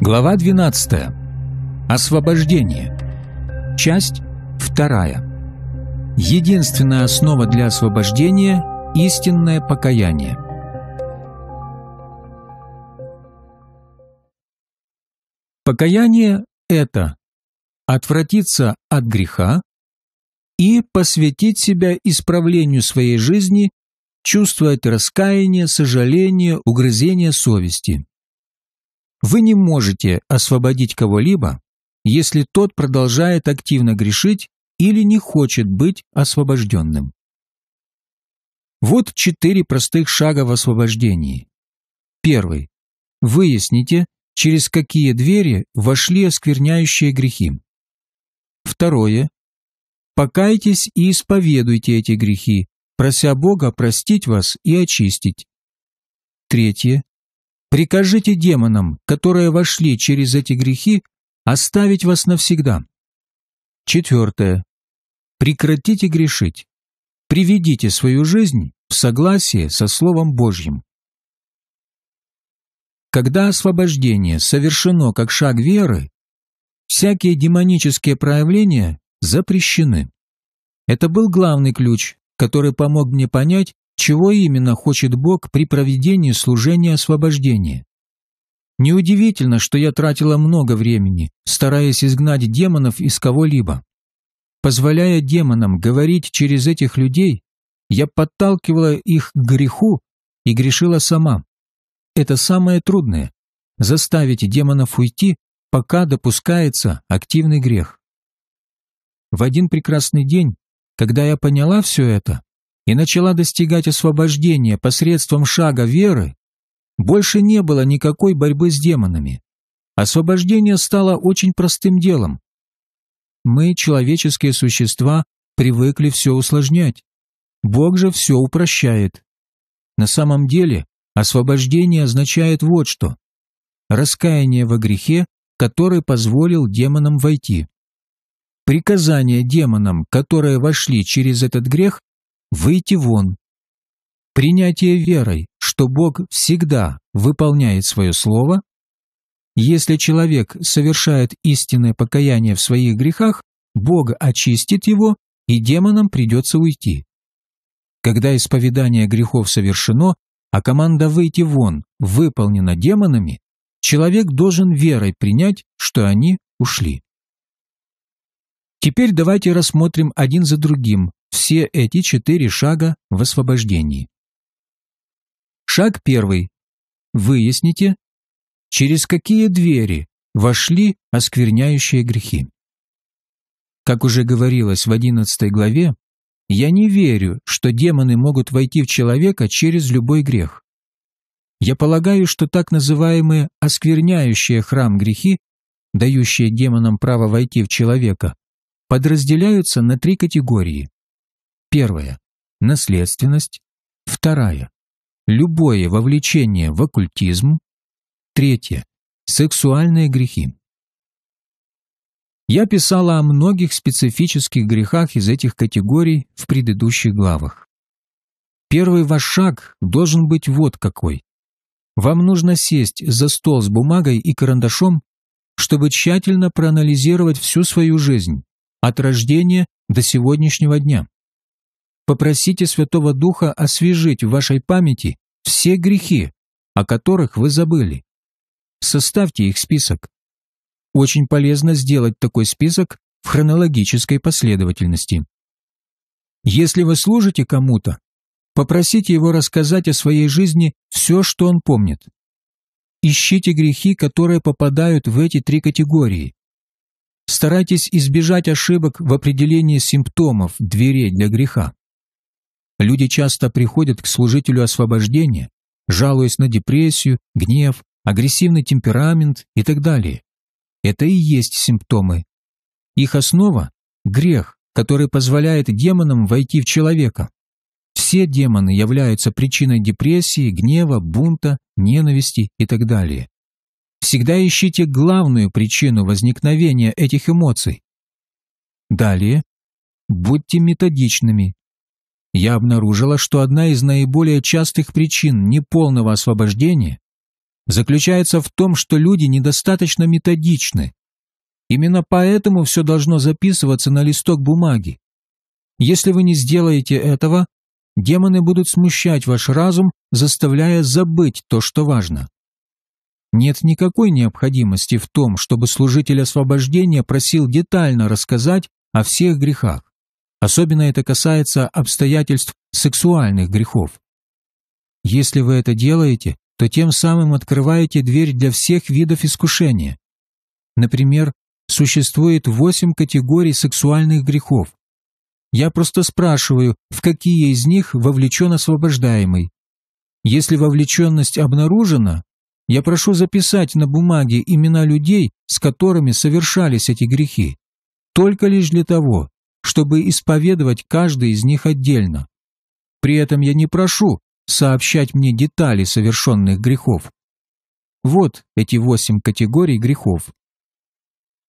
Глава 12. Освобождение. Часть 2. Единственная основа для освобождения – истинное покаяние. Покаяние – это отвратиться от греха и посвятить себя исправлению своей жизни, чувствовать раскаяние, сожаление, угрызение совести – вы не можете освободить кого-либо, если тот продолжает активно грешить или не хочет быть освобожденным. Вот четыре простых шага в освобождении. Первый. Выясните, через какие двери вошли оскверняющие грехи. Второе. Покайтесь и исповедуйте эти грехи, прося Бога простить вас и очистить. Третье. Прикажите демонам, которые вошли через эти грехи, оставить вас навсегда. Четвертое. Прекратите грешить. Приведите свою жизнь в согласие со Словом Божьим. Когда освобождение совершено как шаг веры, всякие демонические проявления запрещены. Это был главный ключ, который помог мне понять, чего именно хочет Бог при проведении служения освобождения. Неудивительно, что я тратила много времени, стараясь изгнать демонов из кого-либо. Позволяя демонам говорить через этих людей, я подталкивала их к греху и грешила сама. Это самое трудное – заставить демонов уйти, пока допускается активный грех. В один прекрасный день, когда я поняла все это, и начала достигать освобождения посредством шага веры, больше не было никакой борьбы с демонами. Освобождение стало очень простым делом. Мы, человеческие существа, привыкли все усложнять. Бог же все упрощает. На самом деле, освобождение означает вот что. Раскаяние во грехе, который позволил демонам войти. Приказание демонам, которые вошли через этот грех, выйти вон. Принятие верой, что Бог всегда выполняет свое слово. Если человек совершает истинное покаяние в своих грехах, Бог очистит его, и демонам придется уйти. Когда исповедание грехов совершено, а команда «выйти вон» выполнена демонами, человек должен верой принять, что они ушли. Теперь давайте рассмотрим один за другим все эти четыре шага в освобождении. Шаг первый. Выясните, через какие двери вошли оскверняющие грехи. Как уже говорилось в 11 главе, я не верю, что демоны могут войти в человека через любой грех. Я полагаю, что так называемые оскверняющие храм грехи, дающие демонам право войти в человека, подразделяются на три категории. Первое, наследственность. второе, любое вовлечение в оккультизм. третье, сексуальные грехи. Я писала о многих специфических грехах из этих категорий в предыдущих главах. Первый ваш шаг должен быть вот какой. Вам нужно сесть за стол с бумагой и карандашом, чтобы тщательно проанализировать всю свою жизнь, от рождения до сегодняшнего дня. Попросите Святого Духа освежить в вашей памяти все грехи, о которых вы забыли. Составьте их список. Очень полезно сделать такой список в хронологической последовательности. Если вы служите кому-то, попросите его рассказать о своей жизни все, что он помнит. Ищите грехи, которые попадают в эти три категории. Старайтесь избежать ошибок в определении симптомов дверей для греха. Люди часто приходят к служителю освобождения, жалуясь на депрессию, гнев, агрессивный темперамент и так далее. Это и есть симптомы. Их основа – грех, который позволяет демонам войти в человека. Все демоны являются причиной депрессии, гнева, бунта, ненависти и так далее. Всегда ищите главную причину возникновения этих эмоций. Далее. Будьте методичными я обнаружила, что одна из наиболее частых причин неполного освобождения заключается в том, что люди недостаточно методичны. Именно поэтому все должно записываться на листок бумаги. Если вы не сделаете этого, демоны будут смущать ваш разум, заставляя забыть то, что важно. Нет никакой необходимости в том, чтобы служитель освобождения просил детально рассказать о всех грехах. Особенно это касается обстоятельств сексуальных грехов. Если вы это делаете, то тем самым открываете дверь для всех видов искушения. Например, существует восемь категорий сексуальных грехов. Я просто спрашиваю, в какие из них вовлечен освобождаемый. Если вовлеченность обнаружена, я прошу записать на бумаге имена людей, с которыми совершались эти грехи, только лишь для того, чтобы исповедовать каждый из них отдельно. При этом я не прошу сообщать мне детали совершенных грехов. Вот эти восемь категорий грехов.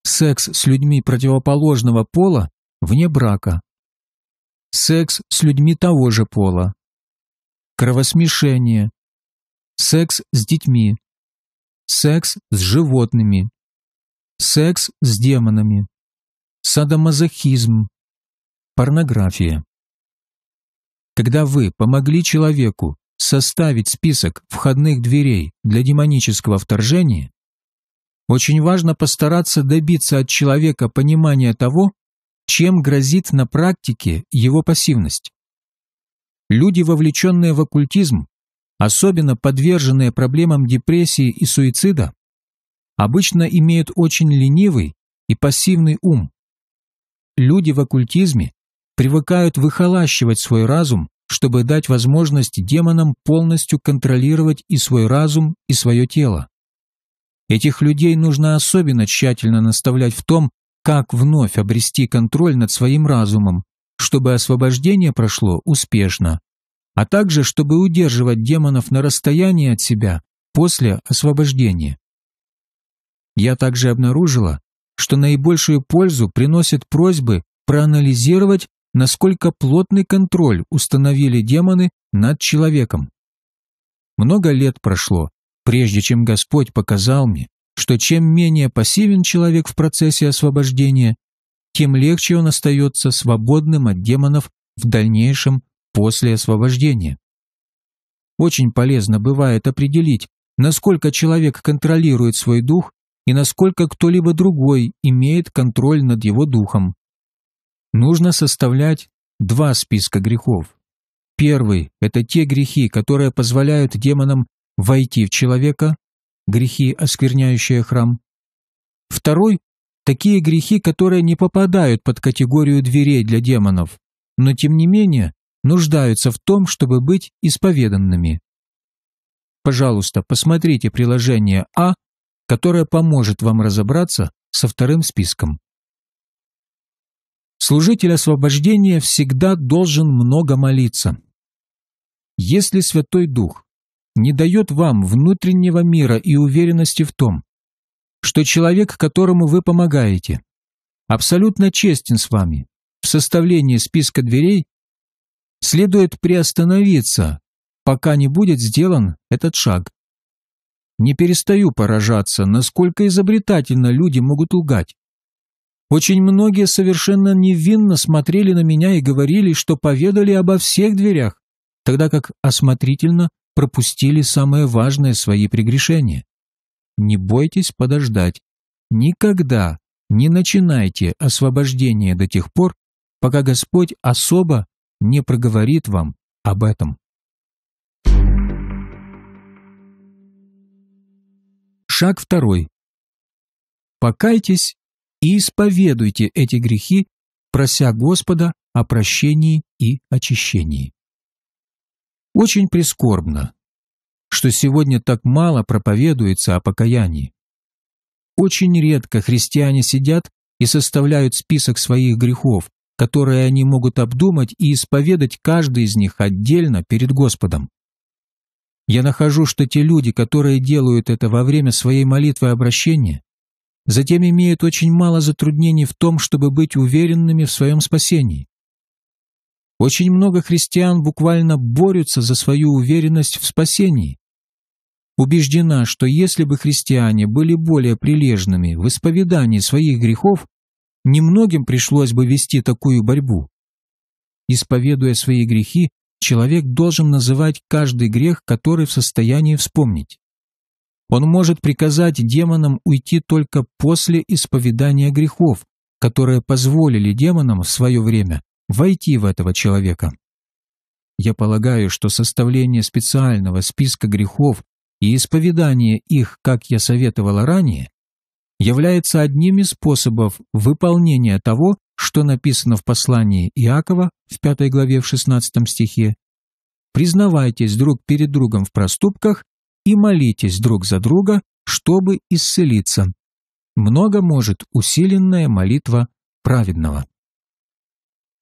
Секс с людьми противоположного пола вне брака. Секс с людьми того же пола. Кровосмешение. Секс с детьми. Секс с животными. Секс с демонами. Садомазохизм. Порнография. Когда вы помогли человеку составить список входных дверей для демонического вторжения, очень важно постараться добиться от человека понимания того, чем грозит на практике его пассивность. Люди, вовлеченные в оккультизм, особенно подверженные проблемам депрессии и суицида, обычно имеют очень ленивый и пассивный ум. Люди в оккультизме привыкают выхолащивать свой разум, чтобы дать возможность демонам полностью контролировать и свой разум, и свое тело. Этих людей нужно особенно тщательно наставлять в том, как вновь обрести контроль над своим разумом, чтобы освобождение прошло успешно, а также чтобы удерживать демонов на расстоянии от себя после освобождения. Я также обнаружила, что наибольшую пользу приносят просьбы проанализировать насколько плотный контроль установили демоны над человеком. Много лет прошло, прежде чем Господь показал мне, что чем менее пассивен человек в процессе освобождения, тем легче он остается свободным от демонов в дальнейшем после освобождения. Очень полезно бывает определить, насколько человек контролирует свой дух и насколько кто-либо другой имеет контроль над его духом нужно составлять два списка грехов. Первый – это те грехи, которые позволяют демонам войти в человека, грехи, оскверняющие храм. Второй – такие грехи, которые не попадают под категорию дверей для демонов, но тем не менее нуждаются в том, чтобы быть исповеданными. Пожалуйста, посмотрите приложение А, которое поможет вам разобраться со вторым списком. Служитель освобождения всегда должен много молиться. Если Святой Дух не дает вам внутреннего мира и уверенности в том, что человек, которому вы помогаете, абсолютно честен с вами в составлении списка дверей, следует приостановиться, пока не будет сделан этот шаг. Не перестаю поражаться, насколько изобретательно люди могут лгать. Очень многие совершенно невинно смотрели на меня и говорили, что поведали обо всех дверях, тогда как осмотрительно пропустили самое важное свои прегрешения. Не бойтесь подождать. Никогда не начинайте освобождение до тех пор, пока Господь особо не проговорит вам об этом. Шаг второй. Покайтесь и исповедуйте эти грехи, прося Господа о прощении и очищении. Очень прискорбно, что сегодня так мало проповедуется о покаянии. Очень редко христиане сидят и составляют список своих грехов, которые они могут обдумать и исповедать каждый из них отдельно перед Господом. Я нахожу, что те люди, которые делают это во время своей молитвы обращения, затем имеют очень мало затруднений в том, чтобы быть уверенными в своем спасении. Очень много христиан буквально борются за свою уверенность в спасении. Убеждена, что если бы христиане были более прилежными в исповедании своих грехов, немногим пришлось бы вести такую борьбу. Исповедуя свои грехи, человек должен называть каждый грех, который в состоянии вспомнить. Он может приказать демонам уйти только после исповедания грехов, которые позволили демонам в свое время войти в этого человека. Я полагаю, что составление специального списка грехов и исповедание их, как я советовала ранее, является одним из способов выполнения того, что написано в послании Иакова в 5 главе в 16 стихе. «Признавайтесь друг перед другом в проступках и молитесь друг за друга, чтобы исцелиться. Много может усиленная молитва праведного.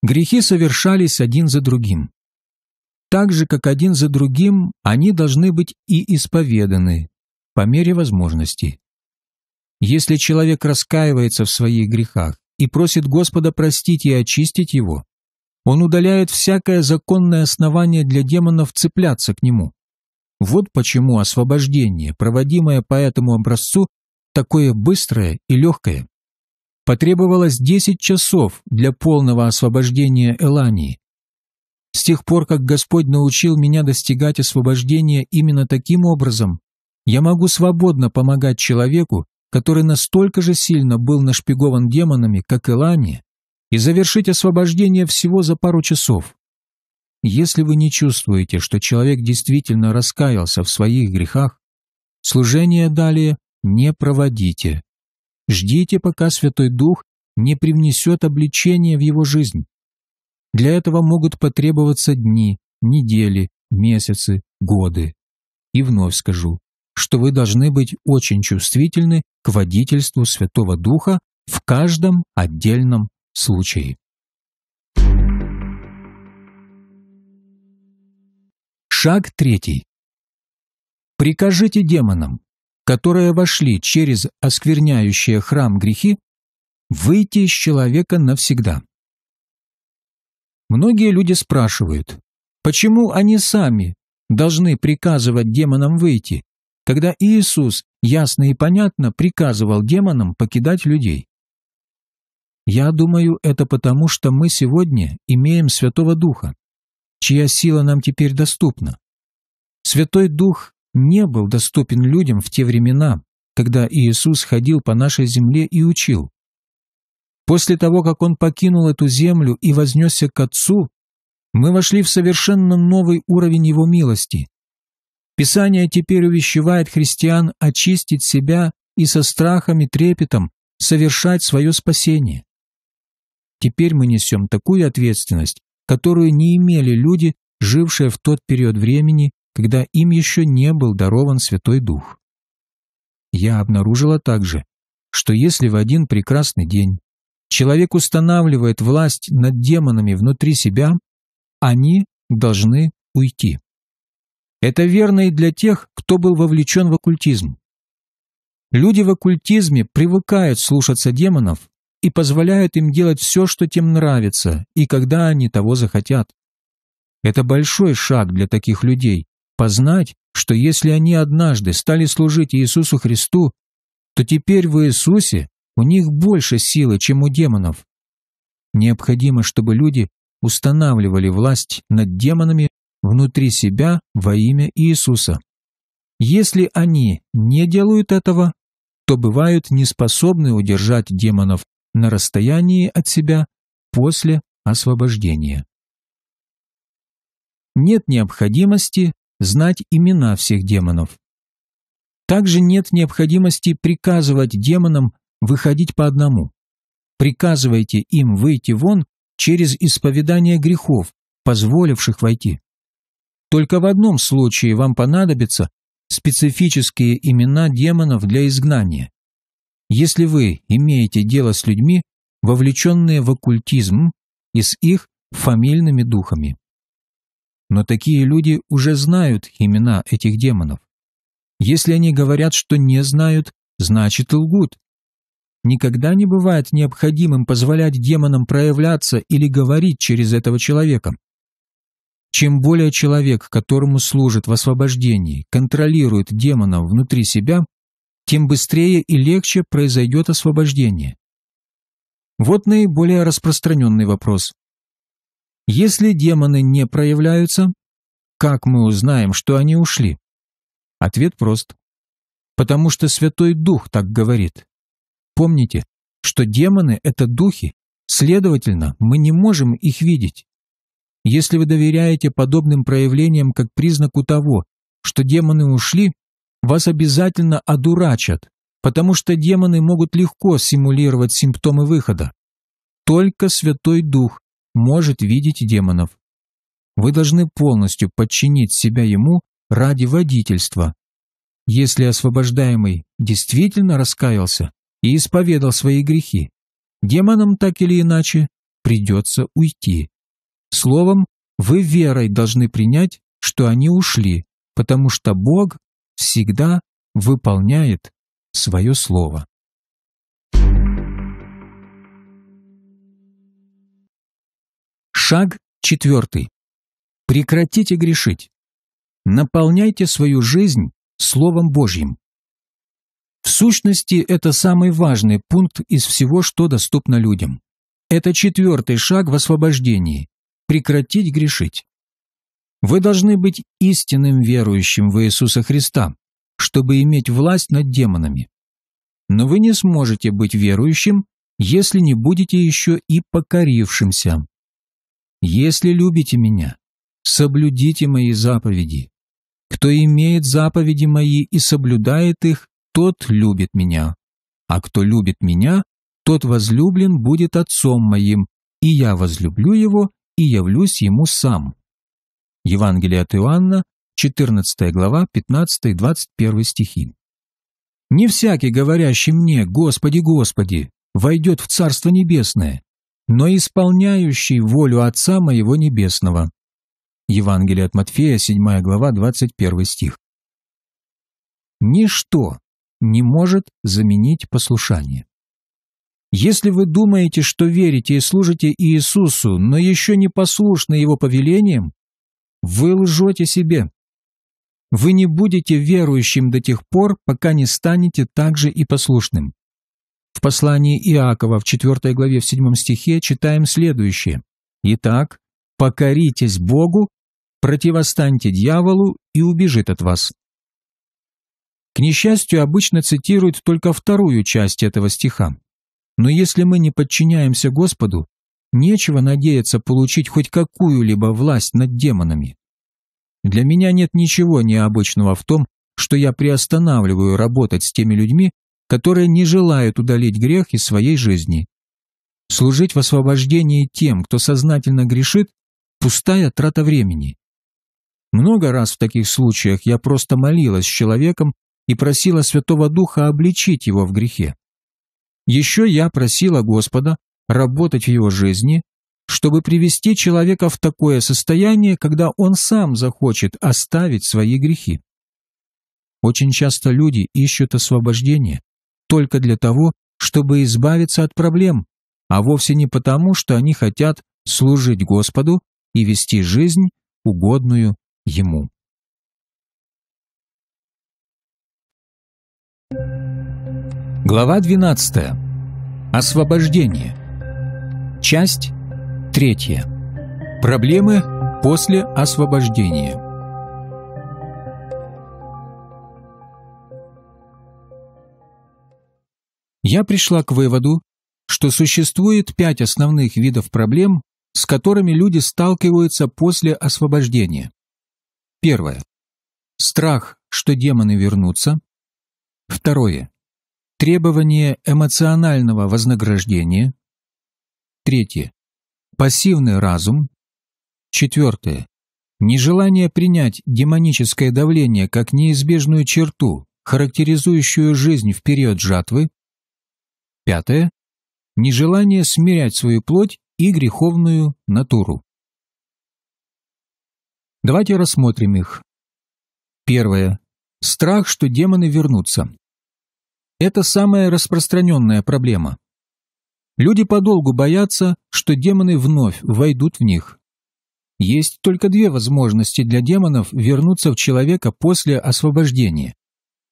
Грехи совершались один за другим. Так же, как один за другим, они должны быть и исповеданы по мере возможности. Если человек раскаивается в своих грехах и просит Господа простить и очистить его, он удаляет всякое законное основание для демонов цепляться к нему. Вот почему освобождение, проводимое по этому образцу, такое быстрое и легкое. Потребовалось 10 часов для полного освобождения Элании. С тех пор, как Господь научил меня достигать освобождения именно таким образом, я могу свободно помогать человеку, который настолько же сильно был нашпигован демонами, как Элани, и завершить освобождение всего за пару часов. Если вы не чувствуете, что человек действительно раскаялся в своих грехах, служение далее не проводите. Ждите, пока Святой Дух не привнесет обличение в его жизнь. Для этого могут потребоваться дни, недели, месяцы, годы. И вновь скажу, что вы должны быть очень чувствительны к водительству Святого Духа в каждом отдельном случае. Thank you. Шаг третий. Прикажите демонам, которые вошли через оскверняющие храм грехи, выйти из человека навсегда. Многие люди спрашивают, почему они сами должны приказывать демонам выйти, когда Иисус ясно и понятно приказывал демонам покидать людей. Я думаю, это потому, что мы сегодня имеем Святого Духа, чья сила нам теперь доступна. Святой Дух не был доступен людям в те времена, когда Иисус ходил по нашей земле и учил. После того, как Он покинул эту землю и вознесся к Отцу, мы вошли в совершенно новый уровень Его милости. Писание теперь увещевает христиан очистить себя и со страхом и трепетом совершать свое спасение. Теперь мы несем такую ответственность, которую не имели люди, жившие в тот период времени, когда им еще не был дарован Святой Дух. Я обнаружила также, что если в один прекрасный день человек устанавливает власть над демонами внутри себя, они должны уйти. Это верно и для тех, кто был вовлечен в оккультизм. Люди в оккультизме привыкают слушаться демонов и позволяют им делать все, что тем нравится, и когда они того захотят. Это большой шаг для таких людей – познать, что если они однажды стали служить Иисусу Христу, то теперь в Иисусе у них больше силы, чем у демонов. Необходимо, чтобы люди устанавливали власть над демонами внутри себя во имя Иисуса. Если они не делают этого, то бывают неспособны удержать демонов на расстоянии от себя после освобождения. Нет необходимости знать имена всех демонов. Также нет необходимости приказывать демонам выходить по одному. Приказывайте им выйти вон через исповедание грехов, позволивших войти. Только в одном случае вам понадобятся специфические имена демонов для изгнания. Если вы имеете дело с людьми, вовлеченные в оккультизм и с их фамильными духами. Но такие люди уже знают имена этих демонов. Если они говорят, что не знают, значит лгут. Никогда не бывает необходимым позволять демонам проявляться или говорить через этого человека. Чем более человек, которому служит в освобождении, контролирует демонов внутри себя, тем быстрее и легче произойдет освобождение. Вот наиболее распространенный вопрос. Если демоны не проявляются, как мы узнаем, что они ушли? Ответ прост. Потому что Святой Дух так говорит. Помните, что демоны — это духи, следовательно, мы не можем их видеть. Если вы доверяете подобным проявлениям как признаку того, что демоны ушли, вас обязательно одурачат, потому что демоны могут легко симулировать симптомы выхода. Только Святой Дух может видеть демонов. Вы должны полностью подчинить себя ему ради водительства. Если освобождаемый действительно раскаялся и исповедал свои грехи, демонам так или иначе придется уйти. Словом, вы верой должны принять, что они ушли, потому что Бог всегда выполняет свое слово. Шаг четвертый. Прекратите грешить. Наполняйте свою жизнь Словом Божьим. В сущности, это самый важный пункт из всего, что доступно людям. Это четвертый шаг в освобождении – прекратить грешить. Вы должны быть истинным верующим в Иисуса Христа, чтобы иметь власть над демонами. Но вы не сможете быть верующим, если не будете еще и покорившимся. Если любите меня, соблюдите мои заповеди. Кто имеет заповеди мои и соблюдает их, тот любит меня. А кто любит меня, тот возлюблен будет отцом моим, и я возлюблю его и явлюсь ему сам. Евангелие от Иоанна, 14 глава, 15-21 стихи. «Не всякий, говорящий мне, Господи, Господи, войдет в Царство Небесное, но исполняющий волю Отца Моего Небесного». Евангелие от Матфея, 7 глава, 21 стих. Ничто не может заменить послушание. Если вы думаете, что верите и служите Иисусу, но еще не послушны Его повелениям, вы лжете себе. Вы не будете верующим до тех пор, пока не станете также и послушным. В послании Иакова в 4 главе в 7 стихе читаем следующее. «Итак, покоритесь Богу, противостаньте дьяволу, и убежит от вас». К несчастью, обычно цитируют только вторую часть этого стиха. Но если мы не подчиняемся Господу, Нечего надеяться получить хоть какую-либо власть над демонами. Для меня нет ничего необычного в том, что я приостанавливаю работать с теми людьми, которые не желают удалить грех из своей жизни. Служить в освобождении тем, кто сознательно грешит, пустая трата времени. Много раз в таких случаях я просто молилась с человеком и просила Святого Духа обличить его в грехе. Еще я просила Господа, работать в его жизни, чтобы привести человека в такое состояние, когда он сам захочет оставить свои грехи. Очень часто люди ищут освобождение только для того, чтобы избавиться от проблем, а вовсе не потому, что они хотят служить Господу и вести жизнь, угодную Ему. Глава 12. Освобождение. Часть третья. Проблемы после освобождения. Я пришла к выводу, что существует пять основных видов проблем, с которыми люди сталкиваются после освобождения. Первое. Страх, что демоны вернутся. Второе. Требование эмоционального вознаграждения. Третье. Пассивный разум. Четвертое. Нежелание принять демоническое давление как неизбежную черту, характеризующую жизнь в период жатвы. Пятое. Нежелание смирять свою плоть и греховную натуру. Давайте рассмотрим их. Первое. Страх, что демоны вернутся. Это самая распространенная проблема. Люди подолгу боятся, что демоны вновь войдут в них. Есть только две возможности для демонов вернуться в человека после освобождения.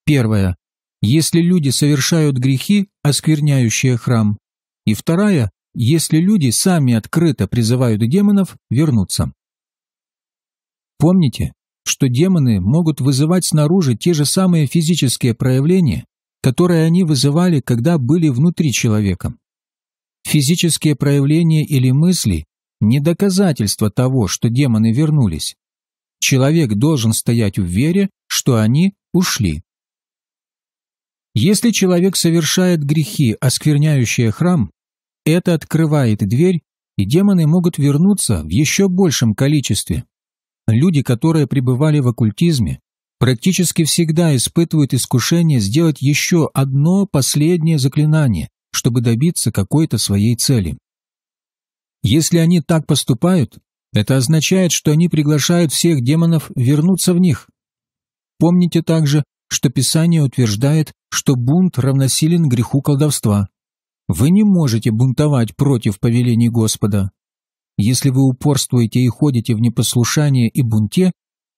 Первая – если люди совершают грехи, оскверняющие храм. И вторая – если люди сами открыто призывают демонов вернуться. Помните, что демоны могут вызывать снаружи те же самые физические проявления, которые они вызывали, когда были внутри человека. Физические проявления или мысли – не доказательство того, что демоны вернулись. Человек должен стоять в вере, что они ушли. Если человек совершает грехи, оскверняющие храм, это открывает дверь, и демоны могут вернуться в еще большем количестве. Люди, которые пребывали в оккультизме, практически всегда испытывают искушение сделать еще одно последнее заклинание, чтобы добиться какой-то своей цели. Если они так поступают, это означает, что они приглашают всех демонов вернуться в них. Помните также, что Писание утверждает, что бунт равносилен греху колдовства. Вы не можете бунтовать против повелений Господа. Если вы упорствуете и ходите в непослушание и бунте,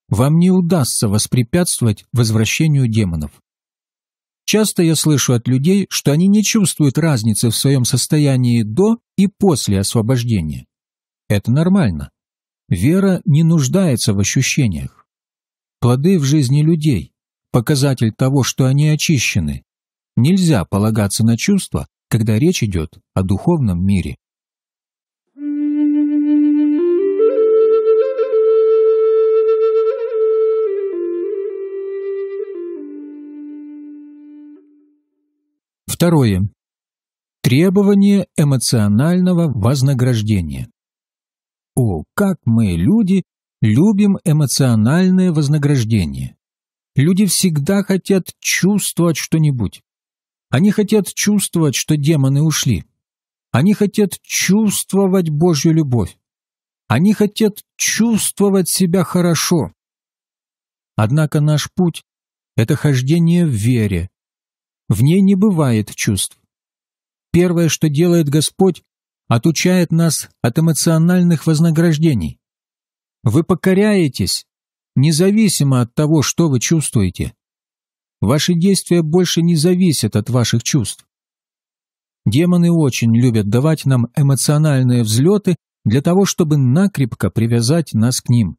вам не удастся воспрепятствовать возвращению демонов. Часто я слышу от людей, что они не чувствуют разницы в своем состоянии до и после освобождения. Это нормально. Вера не нуждается в ощущениях. Плоды в жизни людей – показатель того, что они очищены. Нельзя полагаться на чувства, когда речь идет о духовном мире. Второе. Требование эмоционального вознаграждения. О, как мы, люди, любим эмоциональное вознаграждение. Люди всегда хотят чувствовать что-нибудь. Они хотят чувствовать, что демоны ушли. Они хотят чувствовать Божью любовь. Они хотят чувствовать себя хорошо. Однако наш путь – это хождение в вере, в ней не бывает чувств. Первое, что делает Господь, отучает нас от эмоциональных вознаграждений. Вы покоряетесь, независимо от того, что вы чувствуете. Ваши действия больше не зависят от ваших чувств. Демоны очень любят давать нам эмоциональные взлеты для того, чтобы накрепко привязать нас к ним.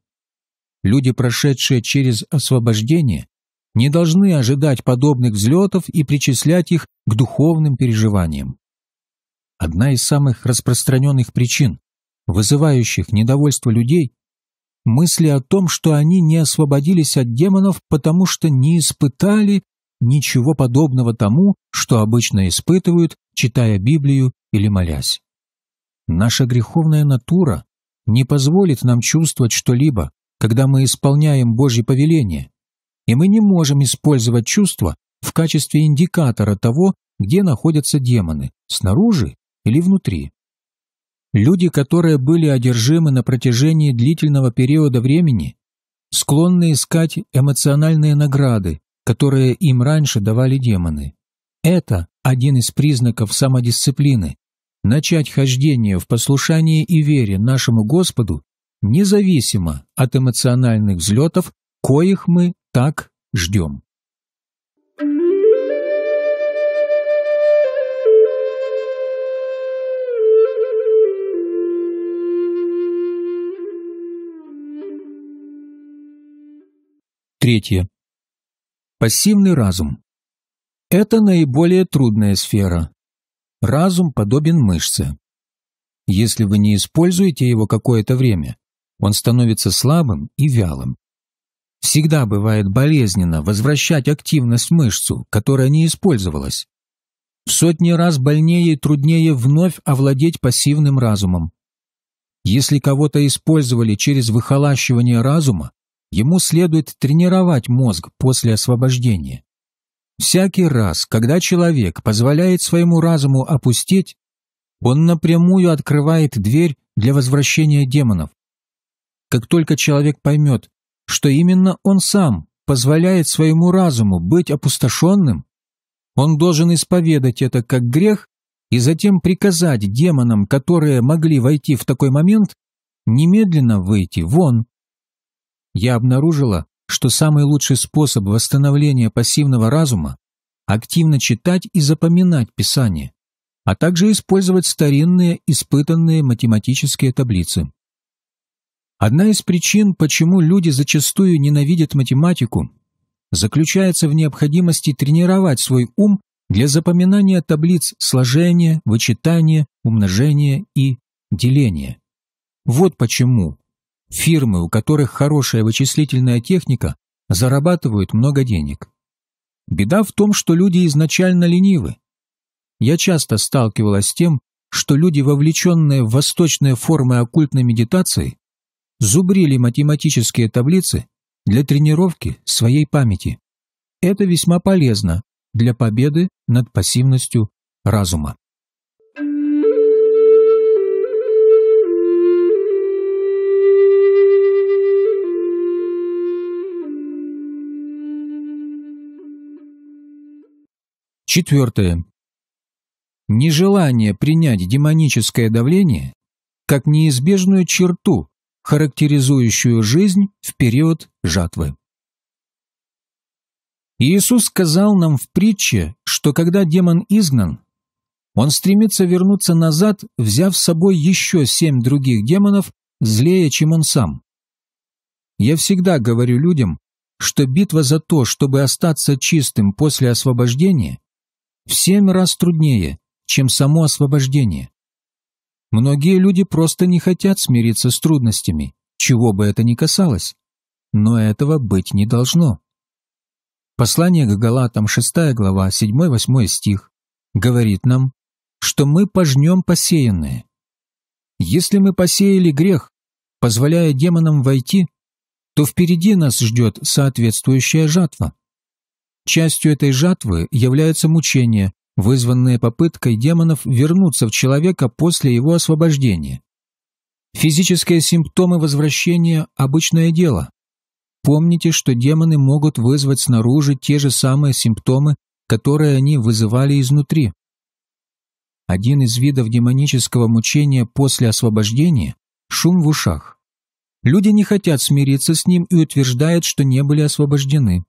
Люди, прошедшие через освобождение, не должны ожидать подобных взлетов и причислять их к духовным переживаниям. Одна из самых распространенных причин, вызывающих недовольство людей, мысли о том, что они не освободились от демонов, потому что не испытали ничего подобного тому, что обычно испытывают, читая Библию или молясь. Наша греховная натура не позволит нам чувствовать что-либо, когда мы исполняем Божье повеление, и мы не можем использовать чувства в качестве индикатора того, где находятся демоны, снаружи или внутри. Люди, которые были одержимы на протяжении длительного периода времени, склонны искать эмоциональные награды, которые им раньше давали демоны. Это один из признаков самодисциплины. Начать хождение в послушании и вере нашему Господу независимо от эмоциональных взлетов, коих мы так ждем. Третье. Пассивный разум. Это наиболее трудная сфера. Разум подобен мышце. Если вы не используете его какое-то время, он становится слабым и вялым, Всегда бывает болезненно возвращать активность в мышцу, которая не использовалась. В сотни раз больнее и труднее вновь овладеть пассивным разумом. Если кого-то использовали через выхолащивание разума, ему следует тренировать мозг после освобождения. Всякий раз, когда человек позволяет своему разуму опустить, он напрямую открывает дверь для возвращения демонов. Как только человек поймет, что именно он сам позволяет своему разуму быть опустошенным, он должен исповедать это как грех и затем приказать демонам, которые могли войти в такой момент, немедленно выйти вон. Я обнаружила, что самый лучший способ восстановления пассивного разума – активно читать и запоминать Писание, а также использовать старинные, испытанные математические таблицы. Одна из причин, почему люди зачастую ненавидят математику, заключается в необходимости тренировать свой ум для запоминания таблиц сложения, вычитания, умножения и деления. Вот почему фирмы, у которых хорошая вычислительная техника, зарабатывают много денег. Беда в том, что люди изначально ленивы. Я часто сталкивалась с тем, что люди, вовлеченные в восточные формы оккультной медитации, зубрили математические таблицы для тренировки своей памяти. Это весьма полезно для победы над пассивностью разума. Четвертое. Нежелание принять демоническое давление как неизбежную черту характеризующую жизнь в период жатвы. Иисус сказал нам в притче, что когда демон изгнан, он стремится вернуться назад, взяв с собой еще семь других демонов, злее, чем он сам. Я всегда говорю людям, что битва за то, чтобы остаться чистым после освобождения, в семь раз труднее, чем само освобождение. Многие люди просто не хотят смириться с трудностями, чего бы это ни касалось. Но этого быть не должно. Послание к Галатам 6 глава 7-8 стих говорит нам, что мы пожнем посеянное. Если мы посеяли грех, позволяя демонам войти, то впереди нас ждет соответствующая жатва. Частью этой жатвы являются мучения вызванные попыткой демонов вернуться в человека после его освобождения. Физические симптомы возвращения – обычное дело. Помните, что демоны могут вызвать снаружи те же самые симптомы, которые они вызывали изнутри. Один из видов демонического мучения после освобождения – шум в ушах. Люди не хотят смириться с ним и утверждают, что не были освобождены.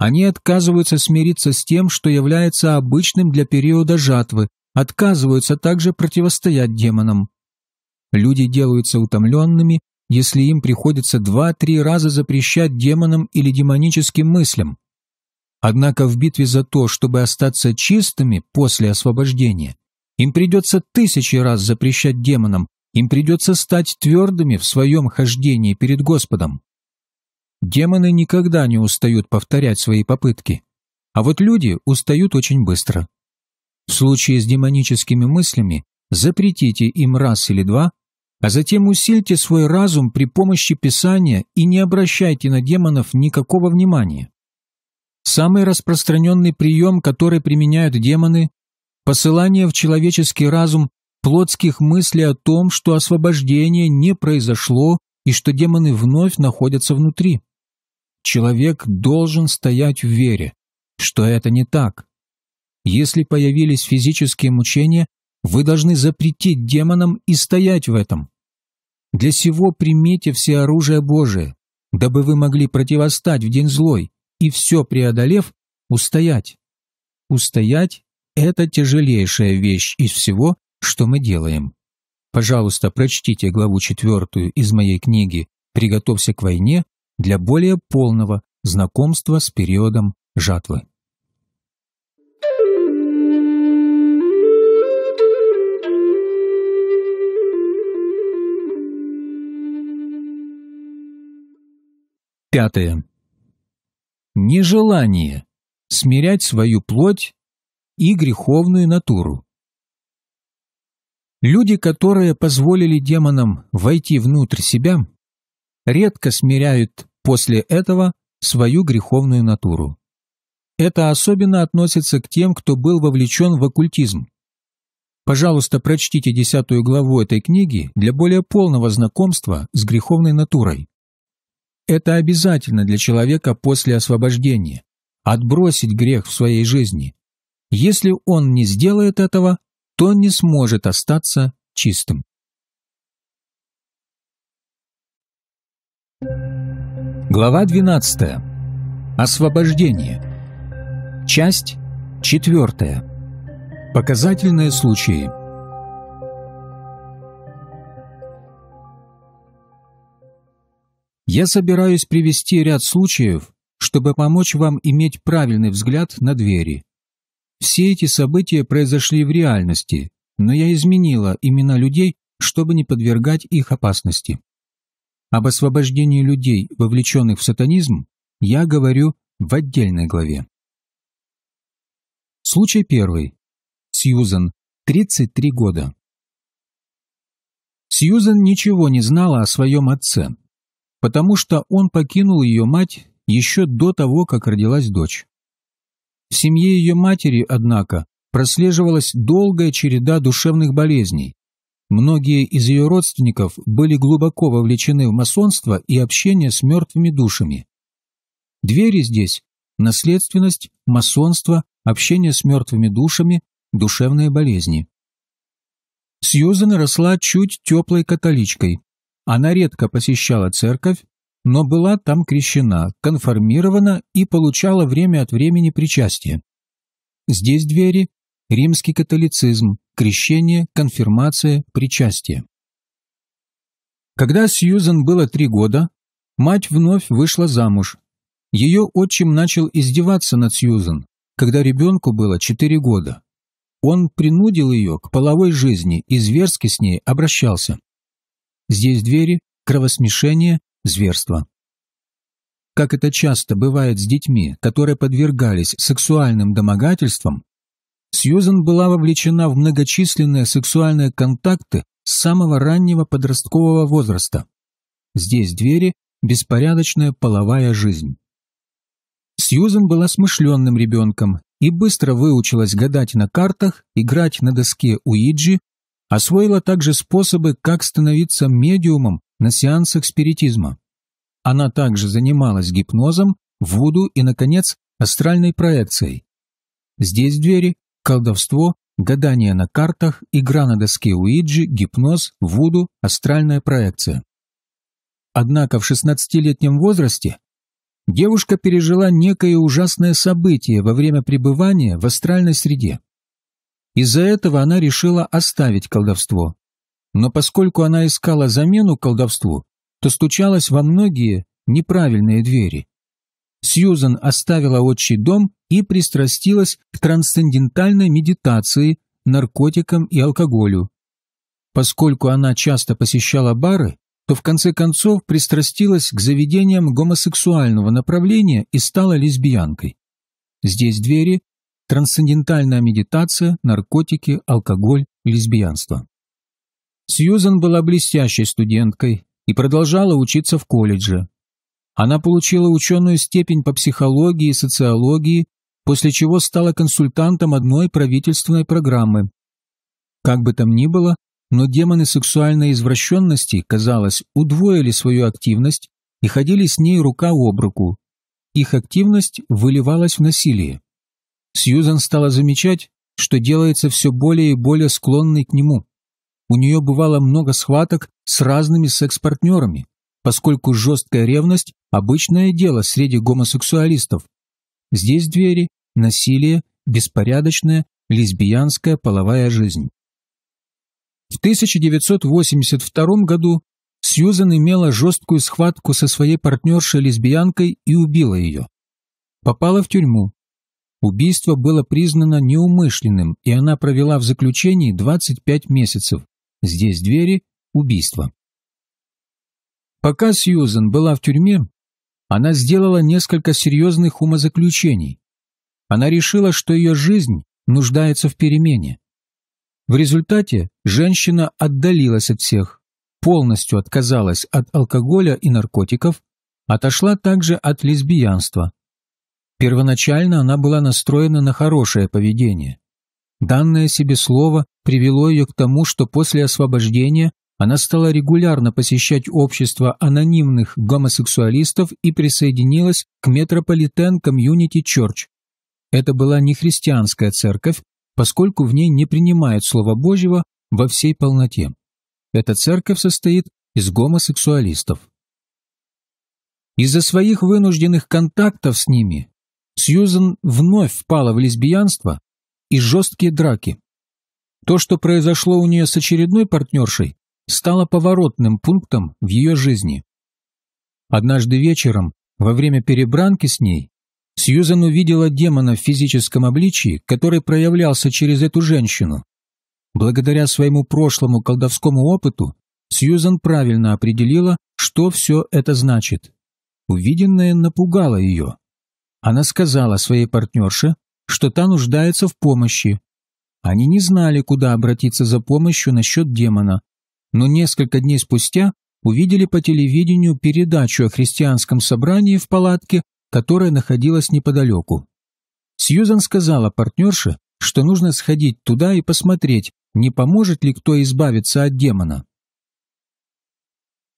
Они отказываются смириться с тем, что является обычным для периода жатвы, отказываются также противостоять демонам. Люди делаются утомленными, если им приходится два-три раза запрещать демонам или демоническим мыслям. Однако в битве за то, чтобы остаться чистыми после освобождения, им придется тысячи раз запрещать демонам, им придется стать твердыми в своем хождении перед Господом. Демоны никогда не устают повторять свои попытки, а вот люди устают очень быстро. В случае с демоническими мыслями запретите им раз или два, а затем усильте свой разум при помощи Писания и не обращайте на демонов никакого внимания. Самый распространенный прием, который применяют демоны – посылание в человеческий разум плотских мыслей о том, что освобождение не произошло и что демоны вновь находятся внутри. Человек должен стоять в вере, что это не так. Если появились физические мучения, вы должны запретить демонам и стоять в этом. Для сего примите все оружие Божие, дабы вы могли противостать в день злой и все преодолев, устоять. Устоять – это тяжелейшая вещь из всего, что мы делаем. Пожалуйста, прочтите главу четвертую из моей книги «Приготовься к войне» для более полного знакомства с периодом жатвы. Пятое. Нежелание смирять свою плоть и греховную натуру. Люди, которые позволили демонам войти внутрь себя, редко смиряют после этого свою греховную натуру. Это особенно относится к тем, кто был вовлечен в оккультизм. Пожалуйста, прочтите десятую главу этой книги для более полного знакомства с греховной натурой. Это обязательно для человека после освобождения – отбросить грех в своей жизни. Если он не сделает этого, то не сможет остаться чистым. Thank you. Глава 12. Освобождение. Часть 4. Показательные случаи. Я собираюсь привести ряд случаев, чтобы помочь вам иметь правильный взгляд на двери. Все эти события произошли в реальности, но я изменила имена людей, чтобы не подвергать их опасности. Об освобождении людей, вовлеченных в сатанизм, я говорю в отдельной главе. Случай первый. Сьюзан, 33 года. Сьюзан ничего не знала о своем отце, потому что он покинул ее мать еще до того, как родилась дочь. В семье ее матери, однако, прослеживалась долгая череда душевных болезней, Многие из ее родственников были глубоко вовлечены в масонство и общение с мертвыми душами. Двери здесь – наследственность, масонство, общение с мертвыми душами, душевные болезни. Сьюзан росла чуть теплой католичкой. Она редко посещала церковь, но была там крещена, конформирована и получала время от времени причастие. Здесь двери римский католицизм, крещение, конфирмация, причастие. Когда Сьюзен было три года, мать вновь вышла замуж. Ее отчим начал издеваться над Сьюзен, когда ребенку было четыре года. Он принудил ее к половой жизни и зверски с ней обращался. Здесь двери, кровосмешение, зверство. Как это часто бывает с детьми, которые подвергались сексуальным домогательствам, Сьюзен была вовлечена в многочисленные сексуальные контакты с самого раннего подросткового возраста. Здесь двери – беспорядочная половая жизнь. Сьюзен была смышленным ребенком и быстро выучилась гадать на картах, играть на доске Уиджи, освоила также способы, как становиться медиумом на сеансах спиритизма. Она также занималась гипнозом, вуду и, наконец, астральной проекцией. Здесь двери колдовство, гадание на картах, игра на доске Уиджи, гипноз, вуду, астральная проекция. Однако в 16-летнем возрасте девушка пережила некое ужасное событие во время пребывания в астральной среде. Из-за этого она решила оставить колдовство. Но поскольку она искала замену колдовству, то стучалась во многие неправильные двери. Сьюзан оставила отчий дом и пристрастилась к трансцендентальной медитации, наркотикам и алкоголю. Поскольку она часто посещала бары, то в конце концов пристрастилась к заведениям гомосексуального направления и стала лесбиянкой. Здесь двери – трансцендентальная медитация, наркотики, алкоголь, лесбиянство. Сьюзан была блестящей студенткой и продолжала учиться в колледже, она получила ученую степень по психологии и социологии, после чего стала консультантом одной правительственной программы. Как бы там ни было, но демоны сексуальной извращенности, казалось, удвоили свою активность и ходили с ней рука об руку. Их активность выливалась в насилие. Сьюзан стала замечать, что делается все более и более склонной к нему. У нее бывало много схваток с разными секс-партнерами поскольку жесткая ревность – обычное дело среди гомосексуалистов. Здесь двери, насилие, беспорядочная, лесбиянская половая жизнь. В 1982 году Сьюзан имела жесткую схватку со своей партнершей-лесбиянкой и убила ее. Попала в тюрьму. Убийство было признано неумышленным, и она провела в заключении 25 месяцев. Здесь двери – убийство. Пока Сьюзен была в тюрьме, она сделала несколько серьезных умозаключений. Она решила, что ее жизнь нуждается в перемене. В результате женщина отдалилась от всех, полностью отказалась от алкоголя и наркотиков, отошла также от лесбиянства. Первоначально она была настроена на хорошее поведение. Данное себе слово привело ее к тому, что после освобождения она стала регулярно посещать общество анонимных гомосексуалистов и присоединилась к Метрополитен Комьюнити Чёрч. Это была не христианская церковь, поскольку в ней не принимают Слово Божьего во всей полноте. Эта церковь состоит из гомосексуалистов. Из-за своих вынужденных контактов с ними Сьюзен вновь впала в лесбиянство и жесткие драки. То, что произошло у нее с очередной партнершей, стало поворотным пунктом в ее жизни. Однажды вечером, во время перебранки с ней, Сьюзан увидела демона в физическом обличии, который проявлялся через эту женщину. Благодаря своему прошлому колдовскому опыту, Сьюзан правильно определила, что все это значит. Увиденное напугало ее. Она сказала своей партнерше, что та нуждается в помощи. Они не знали, куда обратиться за помощью насчет демона, но несколько дней спустя увидели по телевидению передачу о христианском собрании в палатке, которая находилась неподалеку. Сьюзан сказала партнерше, что нужно сходить туда и посмотреть, не поможет ли кто избавиться от демона.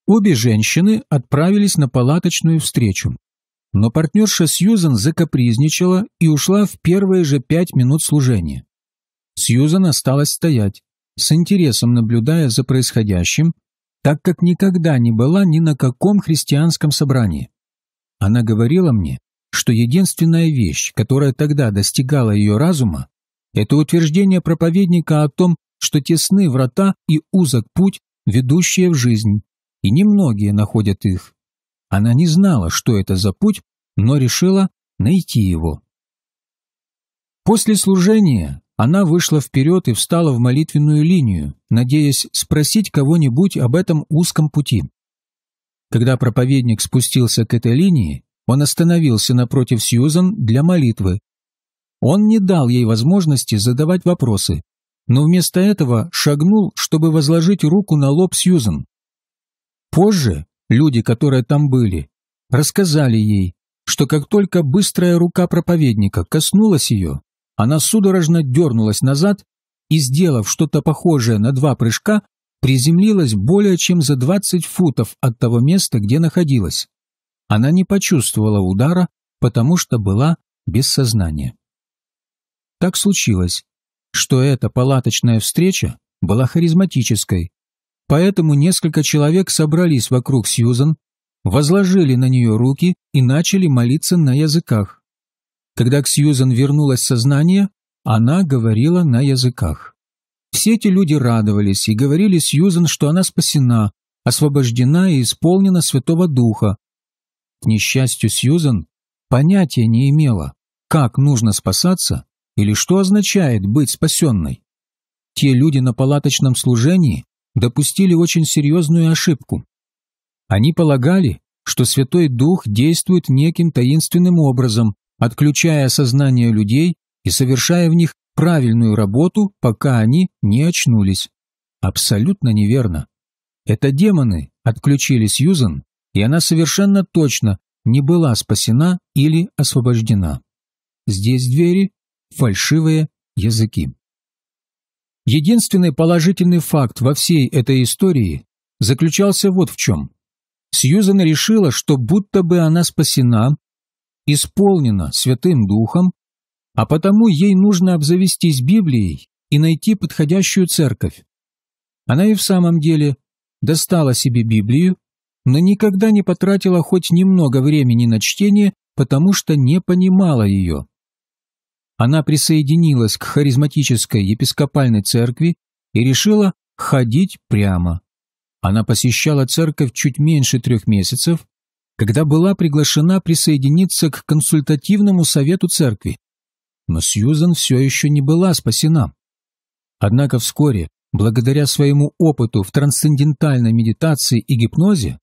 Обе женщины отправились на палаточную встречу. Но партнерша Сьюзан закапризничала и ушла в первые же пять минут служения. Сьюзан осталась стоять с интересом наблюдая за происходящим, так как никогда не была ни на каком христианском собрании. Она говорила мне, что единственная вещь, которая тогда достигала ее разума, это утверждение проповедника о том, что тесны врата и узок путь, ведущие в жизнь, и немногие находят их. Она не знала, что это за путь, но решила найти его. После служения она вышла вперед и встала в молитвенную линию, надеясь спросить кого-нибудь об этом узком пути. Когда проповедник спустился к этой линии, он остановился напротив Сьюзан для молитвы. Он не дал ей возможности задавать вопросы, но вместо этого шагнул, чтобы возложить руку на лоб Сьюзан. Позже люди, которые там были, рассказали ей, что как только быстрая рука проповедника коснулась ее, она судорожно дернулась назад и, сделав что-то похожее на два прыжка, приземлилась более чем за 20 футов от того места, где находилась. Она не почувствовала удара, потому что была без сознания. Так случилось, что эта палаточная встреча была харизматической, поэтому несколько человек собрались вокруг Сьюзан, возложили на нее руки и начали молиться на языках. Когда к Сьюзен вернулось сознание, она говорила на языках. Все эти люди радовались и говорили Сьюзен, что она спасена, освобождена и исполнена Святого Духа. К несчастью, Сьюзен понятия не имела, как нужно спасаться или что означает быть спасенной. Те люди на палаточном служении допустили очень серьезную ошибку. Они полагали, что Святой Дух действует неким таинственным образом, отключая сознание людей и совершая в них правильную работу, пока они не очнулись. Абсолютно неверно. Это демоны отключили Сьюзан, и она совершенно точно не была спасена или освобождена. Здесь двери – фальшивые языки. Единственный положительный факт во всей этой истории заключался вот в чем. Сьюзан решила, что будто бы она спасена исполнена Святым Духом, а потому ей нужно обзавестись Библией и найти подходящую церковь. Она и в самом деле достала себе Библию, но никогда не потратила хоть немного времени на чтение, потому что не понимала ее. Она присоединилась к харизматической епископальной церкви и решила ходить прямо. Она посещала церковь чуть меньше трех месяцев, когда была приглашена присоединиться к консультативному совету церкви. Но Сьюзан все еще не была спасена. Однако вскоре, благодаря своему опыту в трансцендентальной медитации и гипнозе,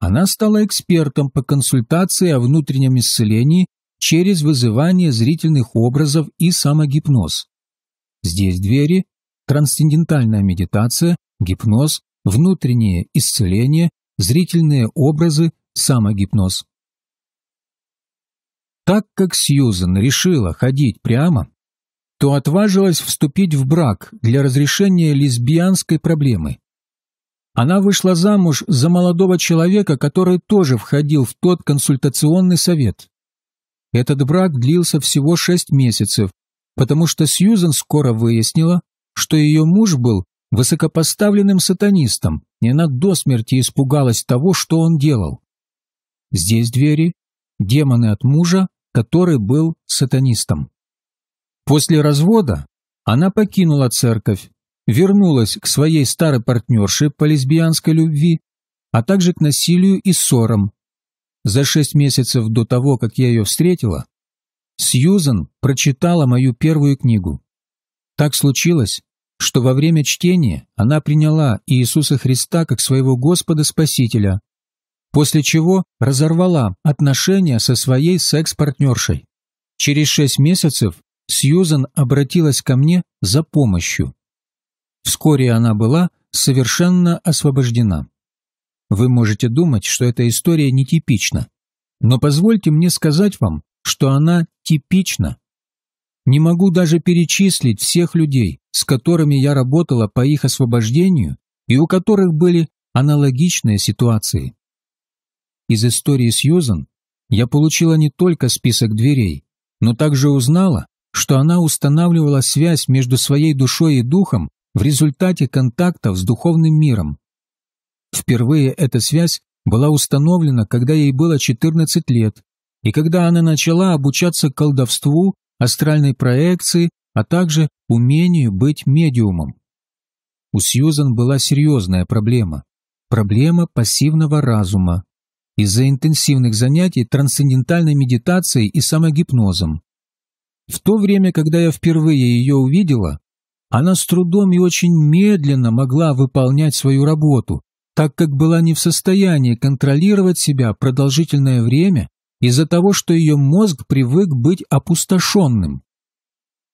она стала экспертом по консультации о внутреннем исцелении через вызывание зрительных образов и самогипноз. Здесь двери, трансцендентальная медитация, гипноз, внутреннее исцеление, зрительные образы, самогипноз. Так как Сьюзен решила ходить прямо, то отважилась вступить в брак для разрешения лесбиянской проблемы. Она вышла замуж за молодого человека, который тоже входил в тот консультационный совет. Этот брак длился всего шесть месяцев, потому что Сьюзен скоро выяснила, что ее муж был высокопоставленным сатанистом, и она до смерти испугалась того, что он делал. Здесь двери, демоны от мужа, который был сатанистом. После развода она покинула церковь, вернулась к своей старой партнерше по лесбиянской любви, а также к насилию и ссорам. За шесть месяцев до того, как я ее встретила, Сьюзан прочитала мою первую книгу. Так случилось, что во время чтения она приняла Иисуса Христа как своего Господа-Спасителя после чего разорвала отношения со своей секс-партнершей. Через шесть месяцев Сьюзан обратилась ко мне за помощью. Вскоре она была совершенно освобождена. Вы можете думать, что эта история нетипична, но позвольте мне сказать вам, что она типична. Не могу даже перечислить всех людей, с которыми я работала по их освобождению и у которых были аналогичные ситуации из истории Сьюзан я получила не только список дверей, но также узнала, что она устанавливала связь между своей душой и духом в результате контактов с духовным миром. Впервые эта связь была установлена, когда ей было 14 лет, и когда она начала обучаться колдовству, астральной проекции, а также умению быть медиумом. У Сьюзан была серьезная проблема. Проблема пассивного разума из-за интенсивных занятий трансцендентальной медитацией и самогипнозом. В то время, когда я впервые ее увидела, она с трудом и очень медленно могла выполнять свою работу, так как была не в состоянии контролировать себя продолжительное время из-за того, что ее мозг привык быть опустошенным.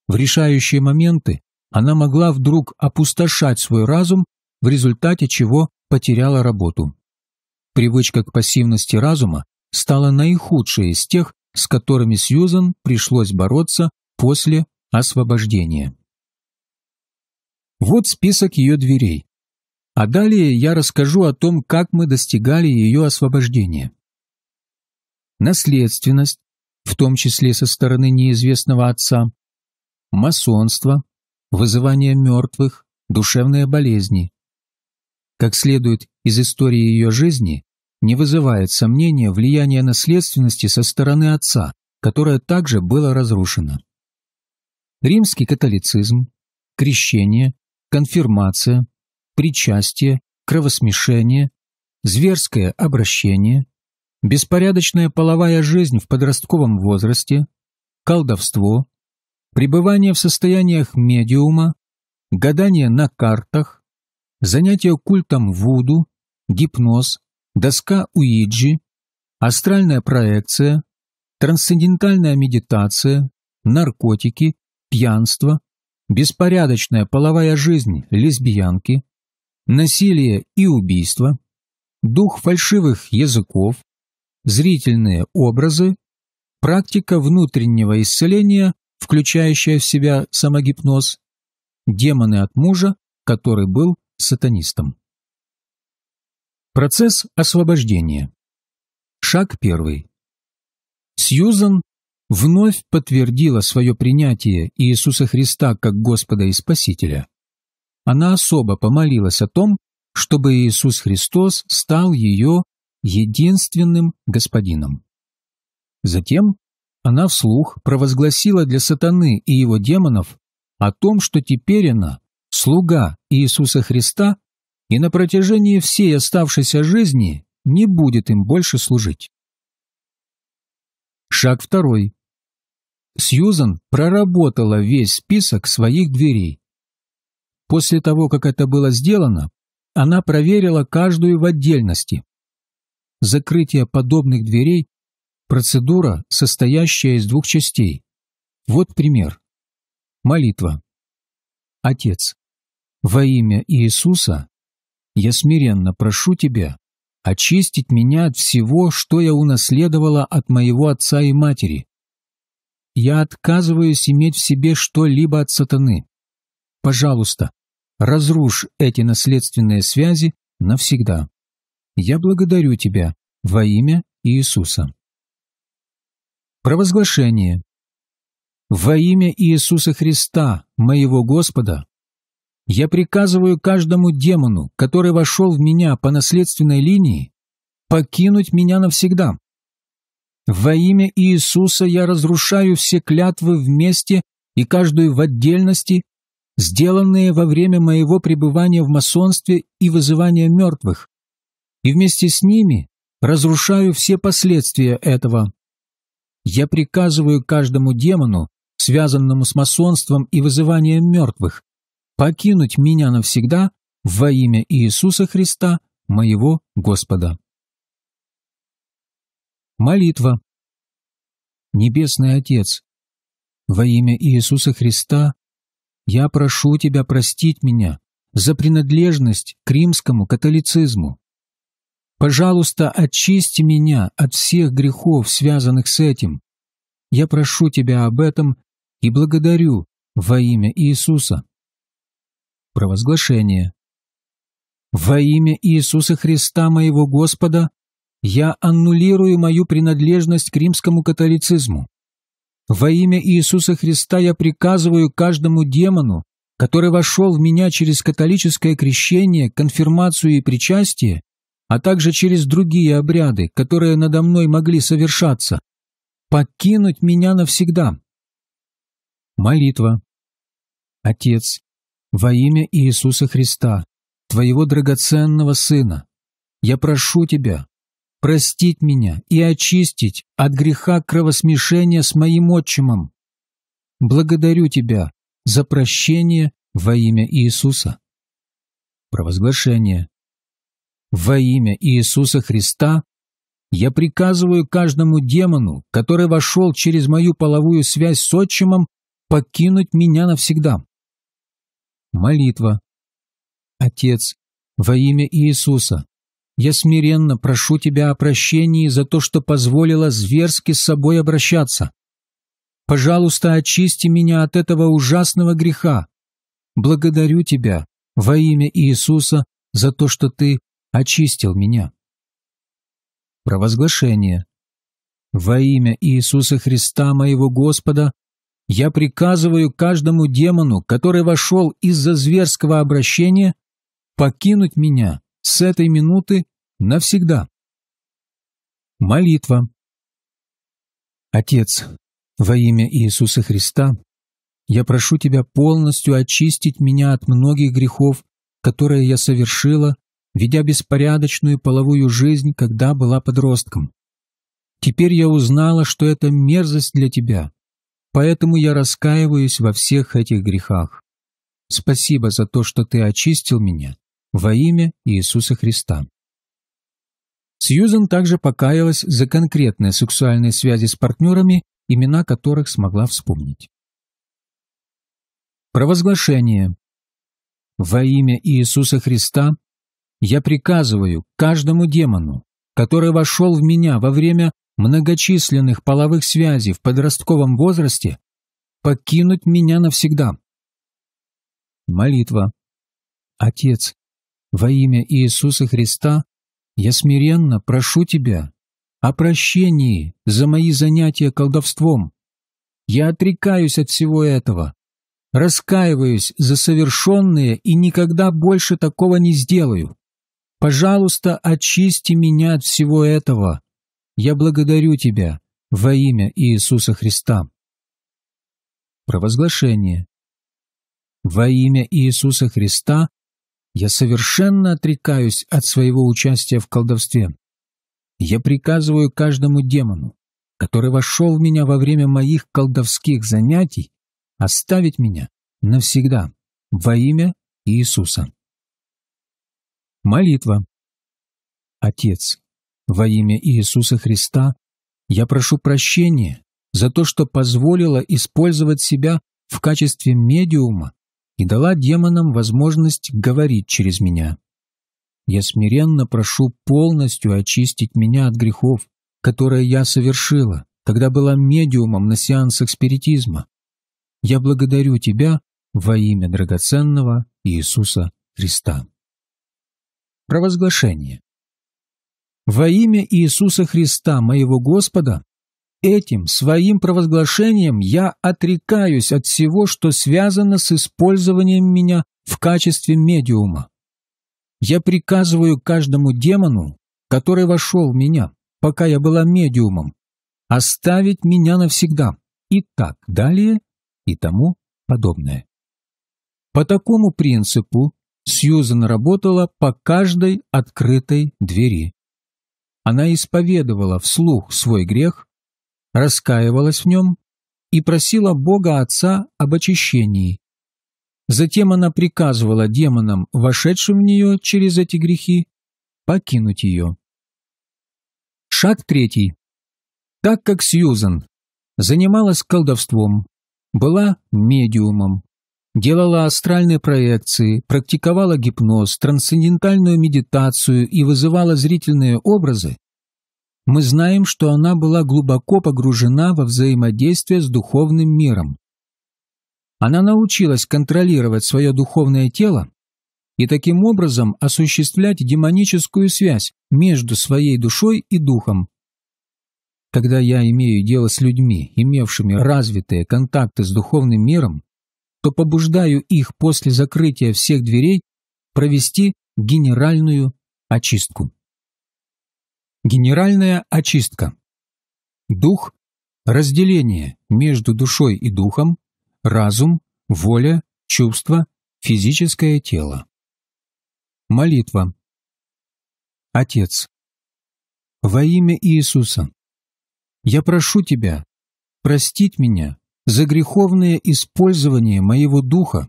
В решающие моменты она могла вдруг опустошать свой разум, в результате чего потеряла работу. Привычка к пассивности разума стала наихудшей из тех, с которыми Сьюзан пришлось бороться после освобождения. Вот список ее дверей. А далее я расскажу о том, как мы достигали ее освобождения. Наследственность, в том числе со стороны неизвестного отца, масонство, вызывание мертвых, душевные болезни, как следует из истории ее жизни, не вызывает сомнения влияние наследственности со стороны отца, которое также было разрушено. Римский католицизм, крещение, конфирмация, причастие, кровосмешение, зверское обращение, беспорядочная половая жизнь в подростковом возрасте, колдовство, пребывание в состояниях медиума, гадание на картах, занятия культом Вуду, гипноз, доска Уиджи, астральная проекция, трансцендентальная медитация, наркотики, пьянство, беспорядочная половая жизнь лесбиянки, насилие и убийство, дух фальшивых языков, зрительные образы, практика внутреннего исцеления, включающая в себя самогипноз, демоны от мужа, который был сатанистом. Процесс освобождения. Шаг первый. Сьюзан вновь подтвердила свое принятие Иисуса Христа как Господа и Спасителя. Она особо помолилась о том, чтобы Иисус Христос стал ее единственным Господином. Затем она вслух провозгласила для сатаны и его демонов о том, что теперь она слуга Иисуса Христа и на протяжении всей оставшейся жизни не будет им больше служить. Шаг второй. Сьюзан проработала весь список своих дверей. После того, как это было сделано, она проверила каждую в отдельности. Закрытие подобных дверей – процедура, состоящая из двух частей. Вот пример. Молитва. Отец, во имя Иисуса я смиренно прошу Тебя очистить меня от всего, что я унаследовала от моего отца и матери. Я отказываюсь иметь в себе что-либо от сатаны. Пожалуйста, разрушь эти наследственные связи навсегда. Я благодарю Тебя во имя Иисуса. Провозглашение. Во имя Иисуса Христа, моего Господа, я приказываю каждому демону, который вошел в меня по наследственной линии, покинуть меня навсегда. Во имя Иисуса я разрушаю все клятвы вместе и каждую в отдельности, сделанные во время моего пребывания в масонстве и вызывания мертвых, и вместе с ними разрушаю все последствия этого. Я приказываю каждому демону, связанному с масонством и вызыванием мертвых, покинуть меня навсегда во имя Иисуса Христа, моего Господа. Молитва. Небесный Отец, во имя Иисуса Христа, я прошу Тебя простить меня за принадлежность к римскому католицизму. Пожалуйста, очисти меня от всех грехов, связанных с этим. Я прошу Тебя об этом и благодарю во имя Иисуса. Провозглашение. «Во имя Иисуса Христа, моего Господа, я аннулирую мою принадлежность к римскому католицизму. Во имя Иисуса Христа я приказываю каждому демону, который вошел в меня через католическое крещение, конфирмацию и причастие, а также через другие обряды, которые надо мной могли совершаться, покинуть меня навсегда». Молитва. Отец, во имя Иисуса Христа, Твоего драгоценного Сына. Я прошу Тебя простить меня и очистить от греха кровосмешения с моим отчимом. Благодарю Тебя за прощение во имя Иисуса. Провозглашение. Во имя Иисуса Христа я приказываю каждому демону, который вошел через мою половую связь с отчимом, покинуть меня навсегда. Молитва. Отец, во имя Иисуса, я смиренно прошу Тебя о прощении за то, что позволила зверски с собой обращаться. Пожалуйста, очисти меня от этого ужасного греха. Благодарю Тебя во имя Иисуса за то, что Ты очистил меня. Провозглашение. Во имя Иисуса Христа, моего Господа, я приказываю каждому демону, который вошел из-за зверского обращения, покинуть меня с этой минуты навсегда. Молитва. Отец, во имя Иисуса Христа, я прошу Тебя полностью очистить меня от многих грехов, которые я совершила, ведя беспорядочную половую жизнь, когда была подростком. Теперь я узнала, что это мерзость для Тебя, Поэтому я раскаиваюсь во всех этих грехах. Спасибо за то, что Ты очистил меня во имя Иисуса Христа. Сьюзен также покаялась за конкретные сексуальные связи с партнерами, имена которых смогла вспомнить. Провозглашение. Во имя Иисуса Христа я приказываю каждому демону, который вошел в меня во время многочисленных половых связей в подростковом возрасте покинуть меня навсегда. Молитва. Отец, во имя Иисуса Христа, я смиренно прошу Тебя о прощении за мои занятия колдовством. Я отрекаюсь от всего этого, раскаиваюсь за совершенное и никогда больше такого не сделаю. Пожалуйста, очисти меня от всего этого я благодарю Тебя во имя Иисуса Христа. Провозглашение. Во имя Иисуса Христа я совершенно отрекаюсь от своего участия в колдовстве. Я приказываю каждому демону, который вошел в меня во время моих колдовских занятий, оставить меня навсегда во имя Иисуса. Молитва. Отец, во имя Иисуса Христа, я прошу прощения за то, что позволила использовать себя в качестве медиума и дала демонам возможность говорить через меня. Я смиренно прошу полностью очистить меня от грехов, которые я совершила, когда была медиумом на сеансах спиритизма. Я благодарю Тебя во имя драгоценного Иисуса Христа. Провозглашение во имя Иисуса Христа, моего Господа, этим своим провозглашением я отрекаюсь от всего, что связано с использованием меня в качестве медиума. Я приказываю каждому демону, который вошел в меня, пока я была медиумом, оставить меня навсегда и так далее и тому подобное. По такому принципу Сьюзен работала по каждой открытой двери она исповедовала вслух свой грех, раскаивалась в нем и просила Бога Отца об очищении. Затем она приказывала демонам, вошедшим в нее через эти грехи, покинуть ее. Шаг третий. Так как Сьюзан занималась колдовством, была медиумом, делала астральные проекции, практиковала гипноз, трансцендентальную медитацию и вызывала зрительные образы, мы знаем, что она была глубоко погружена во взаимодействие с духовным миром. Она научилась контролировать свое духовное тело и таким образом осуществлять демоническую связь между своей душой и духом. Когда я имею дело с людьми, имевшими развитые контакты с духовным миром, то побуждаю их после закрытия всех дверей провести генеральную очистку. Генеральная очистка. Дух – разделение между душой и духом, разум, воля, чувство, физическое тело. Молитва. Отец. Во имя Иисуса. Я прошу Тебя простить меня за греховное использование моего духа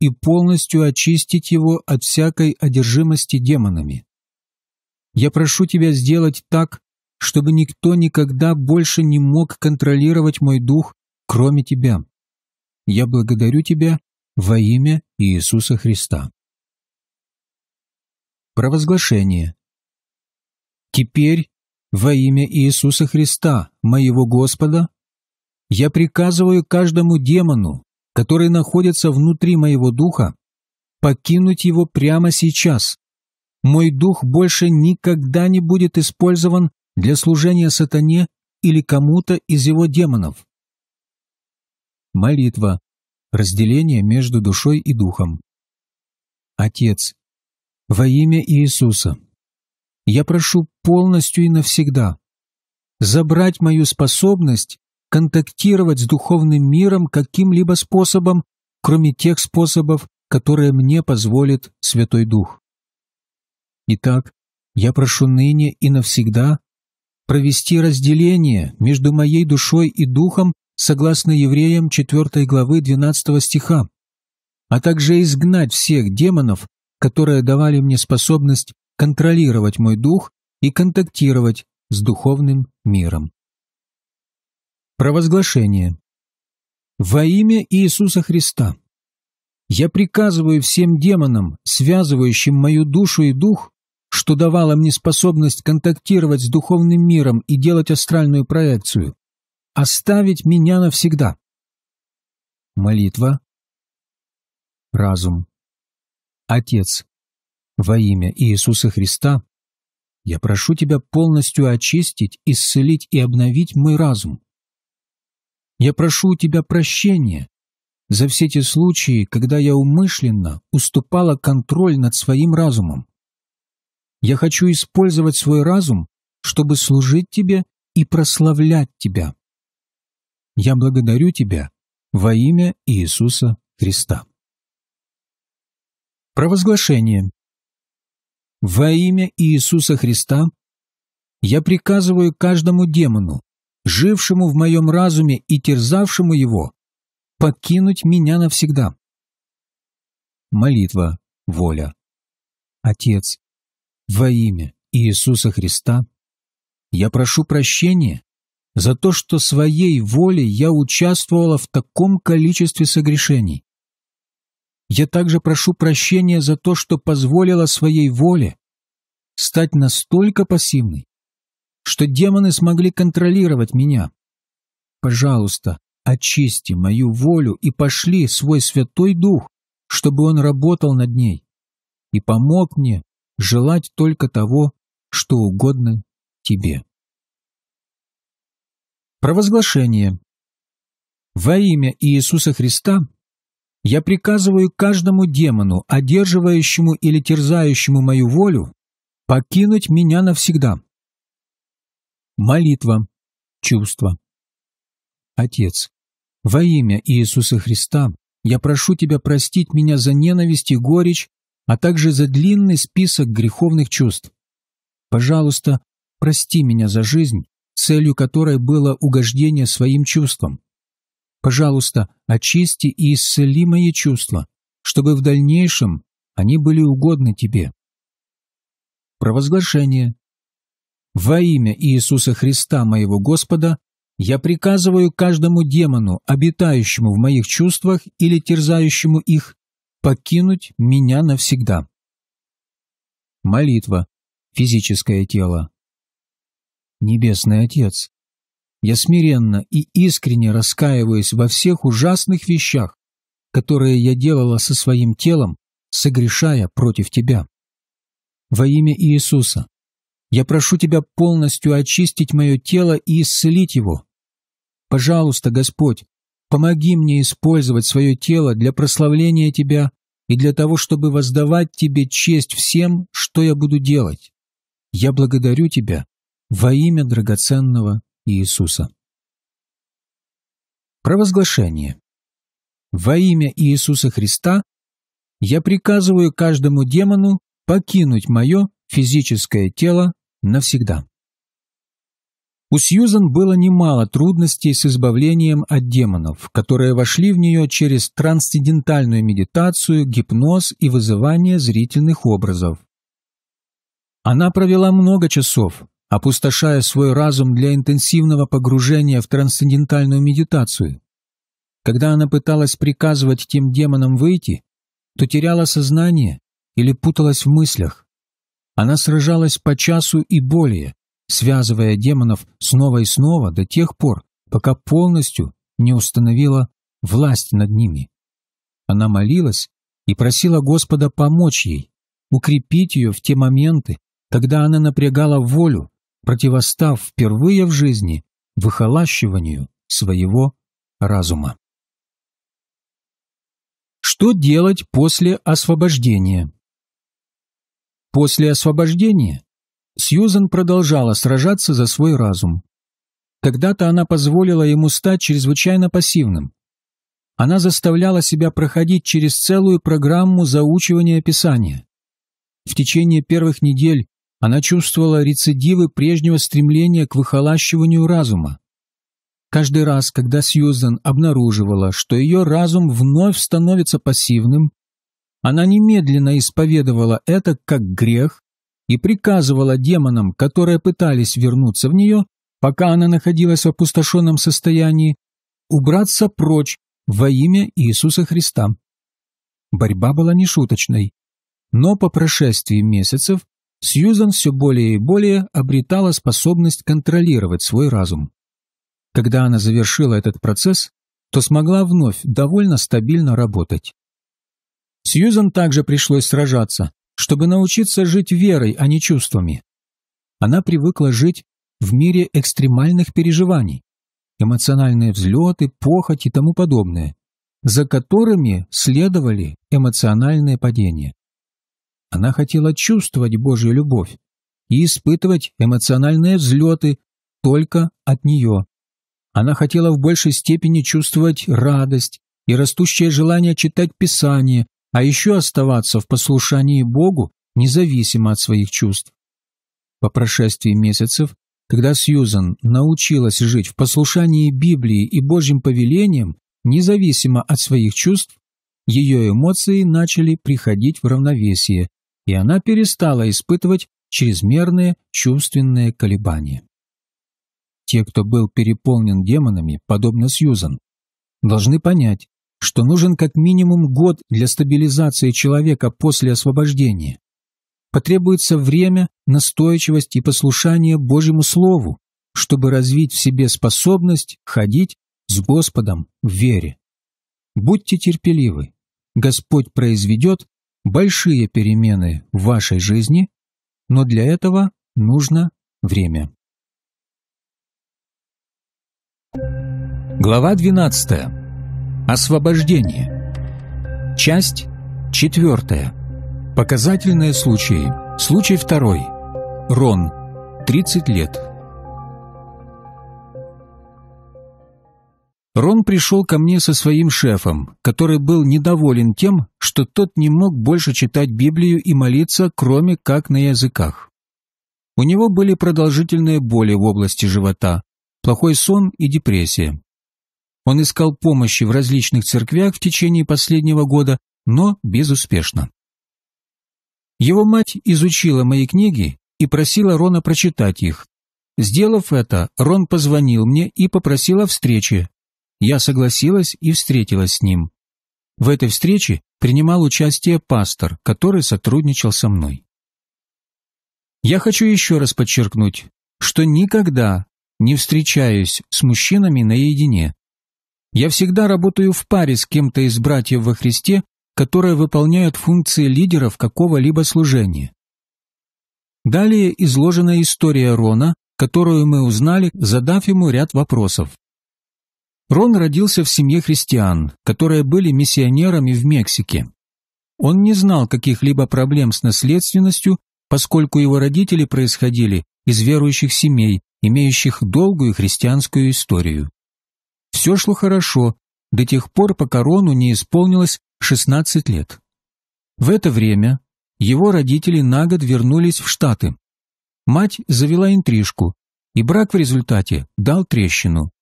и полностью очистить его от всякой одержимости демонами. Я прошу тебя сделать так, чтобы никто никогда больше не мог контролировать мой дух, кроме тебя. Я благодарю тебя во имя Иисуса Христа. Провозглашение. Теперь во имя Иисуса Христа, моего Господа, я приказываю каждому демону, который находится внутри моего духа, покинуть его прямо сейчас. Мой дух больше никогда не будет использован для служения сатане или кому-то из его демонов. Молитва. Разделение между душой и духом. Отец. Во имя Иисуса. Я прошу полностью и навсегда забрать мою способность контактировать с духовным миром каким-либо способом, кроме тех способов, которые мне позволит Святой Дух. Итак, я прошу ныне и навсегда провести разделение между моей душой и духом согласно Евреям 4 главы 12 стиха, а также изгнать всех демонов, которые давали мне способность контролировать мой дух и контактировать с духовным миром. Провозглашение. Во имя Иисуса Христа. Я приказываю всем демонам, связывающим мою душу и дух, что давало мне способность контактировать с духовным миром и делать астральную проекцию, оставить меня навсегда. Молитва. Разум. Отец, во имя Иисуса Христа, я прошу Тебя полностью очистить, исцелить и обновить мой разум я прошу у тебя прощения за все те случаи, когда я умышленно уступала контроль над своим разумом. Я хочу использовать свой разум, чтобы служить тебе и прославлять тебя. Я благодарю тебя во имя Иисуса Христа. Провозглашение. Во имя Иисуса Христа я приказываю каждому демону жившему в моем разуме и терзавшему его, покинуть меня навсегда. Молитва, воля. Отец, во имя Иисуса Христа, я прошу прощения за то, что своей волей я участвовала в таком количестве согрешений. Я также прошу прощения за то, что позволила своей воле стать настолько пассивной, что демоны смогли контролировать меня. Пожалуйста, очисти мою волю и пошли свой святой дух, чтобы он работал над ней и помог мне желать только того, что угодно тебе. Провозглашение. Во имя Иисуса Христа я приказываю каждому демону, одерживающему или терзающему мою волю, покинуть меня навсегда. Молитва. Чувство. Отец, во имя Иисуса Христа я прошу Тебя простить меня за ненависть и горечь, а также за длинный список греховных чувств. Пожалуйста, прости меня за жизнь, целью которой было угождение своим чувствам. Пожалуйста, очисти и исцели мои чувства, чтобы в дальнейшем они были угодны Тебе. Провозглашение во имя Иисуса Христа моего Господа я приказываю каждому демону, обитающему в моих чувствах или терзающему их, покинуть меня навсегда. Молитва. Физическое тело. Небесный Отец, я смиренно и искренне раскаиваюсь во всех ужасных вещах, которые я делала со своим телом, согрешая против Тебя. Во имя Иисуса я прошу тебя полностью очистить мое тело и исцелить его. Пожалуйста, Господь, помоги мне использовать свое тело для прославления Тебя и для того, чтобы воздавать Тебе честь всем, что я буду делать. Я благодарю Тебя во имя драгоценного Иисуса. Провозглашение. Во имя Иисуса Христа я приказываю каждому демону покинуть мое физическое тело навсегда. У Сьюзан было немало трудностей с избавлением от демонов, которые вошли в нее через трансцендентальную медитацию, гипноз и вызывание зрительных образов. Она провела много часов, опустошая свой разум для интенсивного погружения в трансцендентальную медитацию. Когда она пыталась приказывать тем демонам выйти, то теряла сознание или путалась в мыслях. Она сражалась по часу и более, связывая демонов снова и снова до тех пор, пока полностью не установила власть над ними. Она молилась и просила Господа помочь ей, укрепить ее в те моменты, когда она напрягала волю, противостав впервые в жизни выхолащиванию своего разума. Что делать после освобождения? После освобождения Сьюзен продолжала сражаться за свой разум. Когда-то она позволила ему стать чрезвычайно пассивным. Она заставляла себя проходить через целую программу заучивания Писания. В течение первых недель она чувствовала рецидивы прежнего стремления к выхолащиванию разума. Каждый раз, когда Сьюзен обнаруживала, что ее разум вновь становится пассивным, она немедленно исповедовала это как грех и приказывала демонам, которые пытались вернуться в нее, пока она находилась в опустошенном состоянии, убраться прочь во имя Иисуса Христа. Борьба была нешуточной, но по прошествии месяцев Сьюзан все более и более обретала способность контролировать свой разум. Когда она завершила этот процесс, то смогла вновь довольно стабильно работать. Сьюзан также пришлось сражаться, чтобы научиться жить верой, а не чувствами. Она привыкла жить в мире экстремальных переживаний, эмоциональные взлеты, похоть и тому подобное, за которыми следовали эмоциональные падения. Она хотела чувствовать Божью любовь и испытывать эмоциональные взлеты только от нее. Она хотела в большей степени чувствовать радость и растущее желание читать Писание, а еще оставаться в послушании Богу, независимо от своих чувств. По прошествии месяцев, когда Сьюзан научилась жить в послушании Библии и Божьим повелениям, независимо от своих чувств, ее эмоции начали приходить в равновесие, и она перестала испытывать чрезмерные чувственные колебания. Те, кто был переполнен демонами, подобно Сьюзан, должны понять, что нужен как минимум год для стабилизации человека после освобождения. Потребуется время, настойчивость и послушание Божьему Слову, чтобы развить в себе способность ходить с Господом в вере. Будьте терпеливы. Господь произведет большие перемены в вашей жизни, но для этого нужно время. Глава 12. Освобождение. Часть четвертая. Показательные случаи. Случай второй. Рон. 30 лет. Рон пришел ко мне со своим шефом, который был недоволен тем, что тот не мог больше читать Библию и молиться, кроме как на языках. У него были продолжительные боли в области живота, плохой сон и депрессия. Он искал помощи в различных церквях в течение последнего года, но безуспешно. Его мать изучила мои книги и просила Рона прочитать их. Сделав это, Рон позвонил мне и попросил о встрече. Я согласилась и встретилась с ним. В этой встрече принимал участие пастор, который сотрудничал со мной. Я хочу еще раз подчеркнуть, что никогда не встречаюсь с мужчинами наедине. Я всегда работаю в паре с кем-то из братьев во Христе, которые выполняют функции лидеров какого-либо служения. Далее изложена история Рона, которую мы узнали, задав ему ряд вопросов. Рон родился в семье христиан, которые были миссионерами в Мексике. Он не знал каких-либо проблем с наследственностью, поскольку его родители происходили из верующих семей, имеющих долгую христианскую историю все шло хорошо, до тех пор, пока Рону не исполнилось 16 лет. В это время его родители на год вернулись в Штаты. Мать завела интрижку, и брак в результате дал трещину.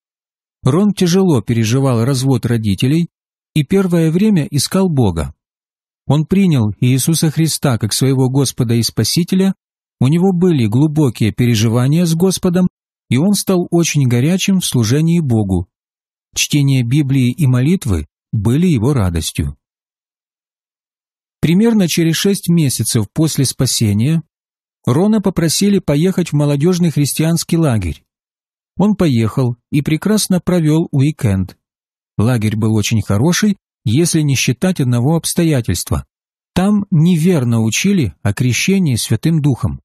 Рон тяжело переживал развод родителей и первое время искал Бога. Он принял Иисуса Христа как своего Господа и Спасителя, у него были глубокие переживания с Господом, и он стал очень горячим в служении Богу, Чтение Библии и молитвы были его радостью. Примерно через шесть месяцев после спасения Рона попросили поехать в молодежный христианский лагерь. Он поехал и прекрасно провел уикенд. Лагерь был очень хороший, если не считать одного обстоятельства. Там неверно учили о крещении Святым Духом.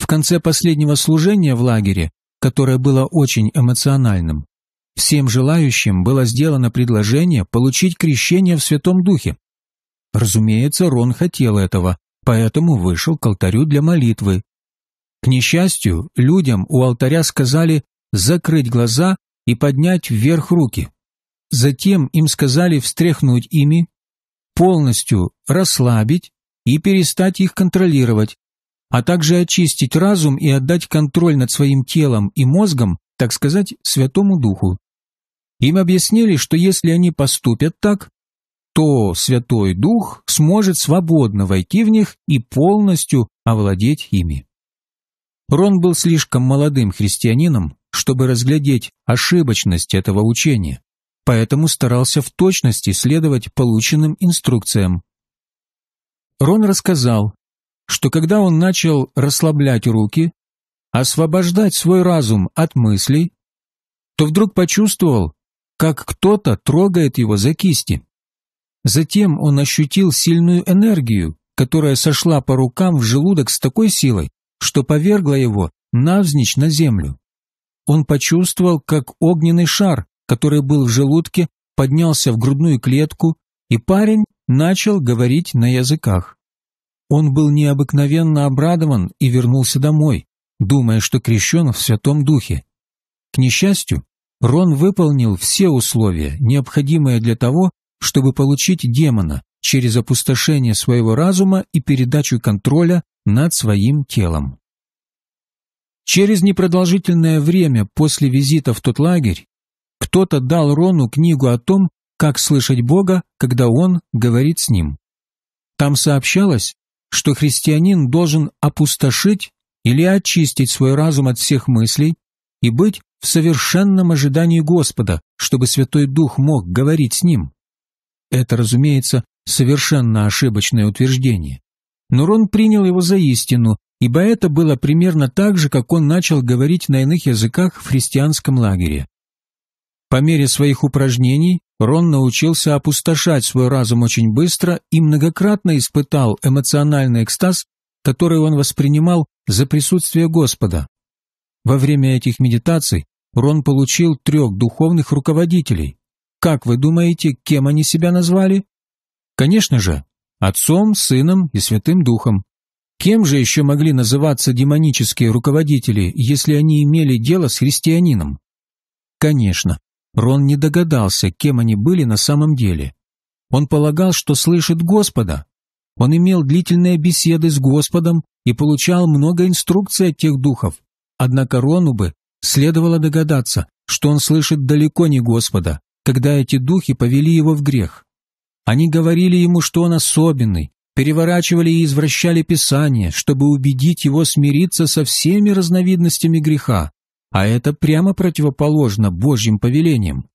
В конце последнего служения в лагере, которое было очень эмоциональным, Всем желающим было сделано предложение получить крещение в Святом Духе. Разумеется, Рон хотел этого, поэтому вышел к алтарю для молитвы. К несчастью, людям у алтаря сказали закрыть глаза и поднять вверх руки. Затем им сказали встряхнуть ими, полностью расслабить и перестать их контролировать, а также очистить разум и отдать контроль над своим телом и мозгом, так сказать, Святому Духу. Им объяснили, что если они поступят так, то Святой Дух сможет свободно войти в них и полностью овладеть ими. Рон был слишком молодым христианином, чтобы разглядеть ошибочность этого учения, поэтому старался в точности следовать полученным инструкциям. Рон рассказал, что когда он начал расслаблять руки, освобождать свой разум от мыслей, то вдруг почувствовал, как кто-то трогает его за кисти. Затем он ощутил сильную энергию, которая сошла по рукам в желудок с такой силой, что повергла его навзничь на землю. Он почувствовал, как огненный шар, который был в желудке, поднялся в грудную клетку, и парень начал говорить на языках. Он был необыкновенно обрадован и вернулся домой, думая, что крещен в Святом Духе. К несчастью, Рон выполнил все условия, необходимые для того, чтобы получить демона через опустошение своего разума и передачу контроля над своим телом. Через непродолжительное время после визита в тот лагерь кто-то дал Рону книгу о том, как слышать Бога, когда он говорит с ним. Там сообщалось, что христианин должен опустошить или очистить свой разум от всех мыслей и быть в совершенном ожидании Господа, чтобы Святой Дух мог говорить с ним. Это, разумеется, совершенно ошибочное утверждение. Но Рон принял его за истину, ибо это было примерно так же, как он начал говорить на иных языках в христианском лагере. По мере своих упражнений Рон научился опустошать свой разум очень быстро и многократно испытал эмоциональный экстаз, который он воспринимал за присутствие Господа, во время этих медитаций Рон получил трех духовных руководителей. Как вы думаете, кем они себя назвали? Конечно же, отцом, сыном и святым духом. Кем же еще могли называться демонические руководители, если они имели дело с христианином? Конечно, Рон не догадался, кем они были на самом деле. Он полагал, что слышит Господа. Он имел длительные беседы с Господом и получал много инструкций от тех духов, Однако Рону бы следовало догадаться, что он слышит далеко не Господа, когда эти духи повели его в грех. Они говорили ему, что он особенный, переворачивали и извращали Писание, чтобы убедить его смириться со всеми разновидностями греха, а это прямо противоположно Божьим повелениям.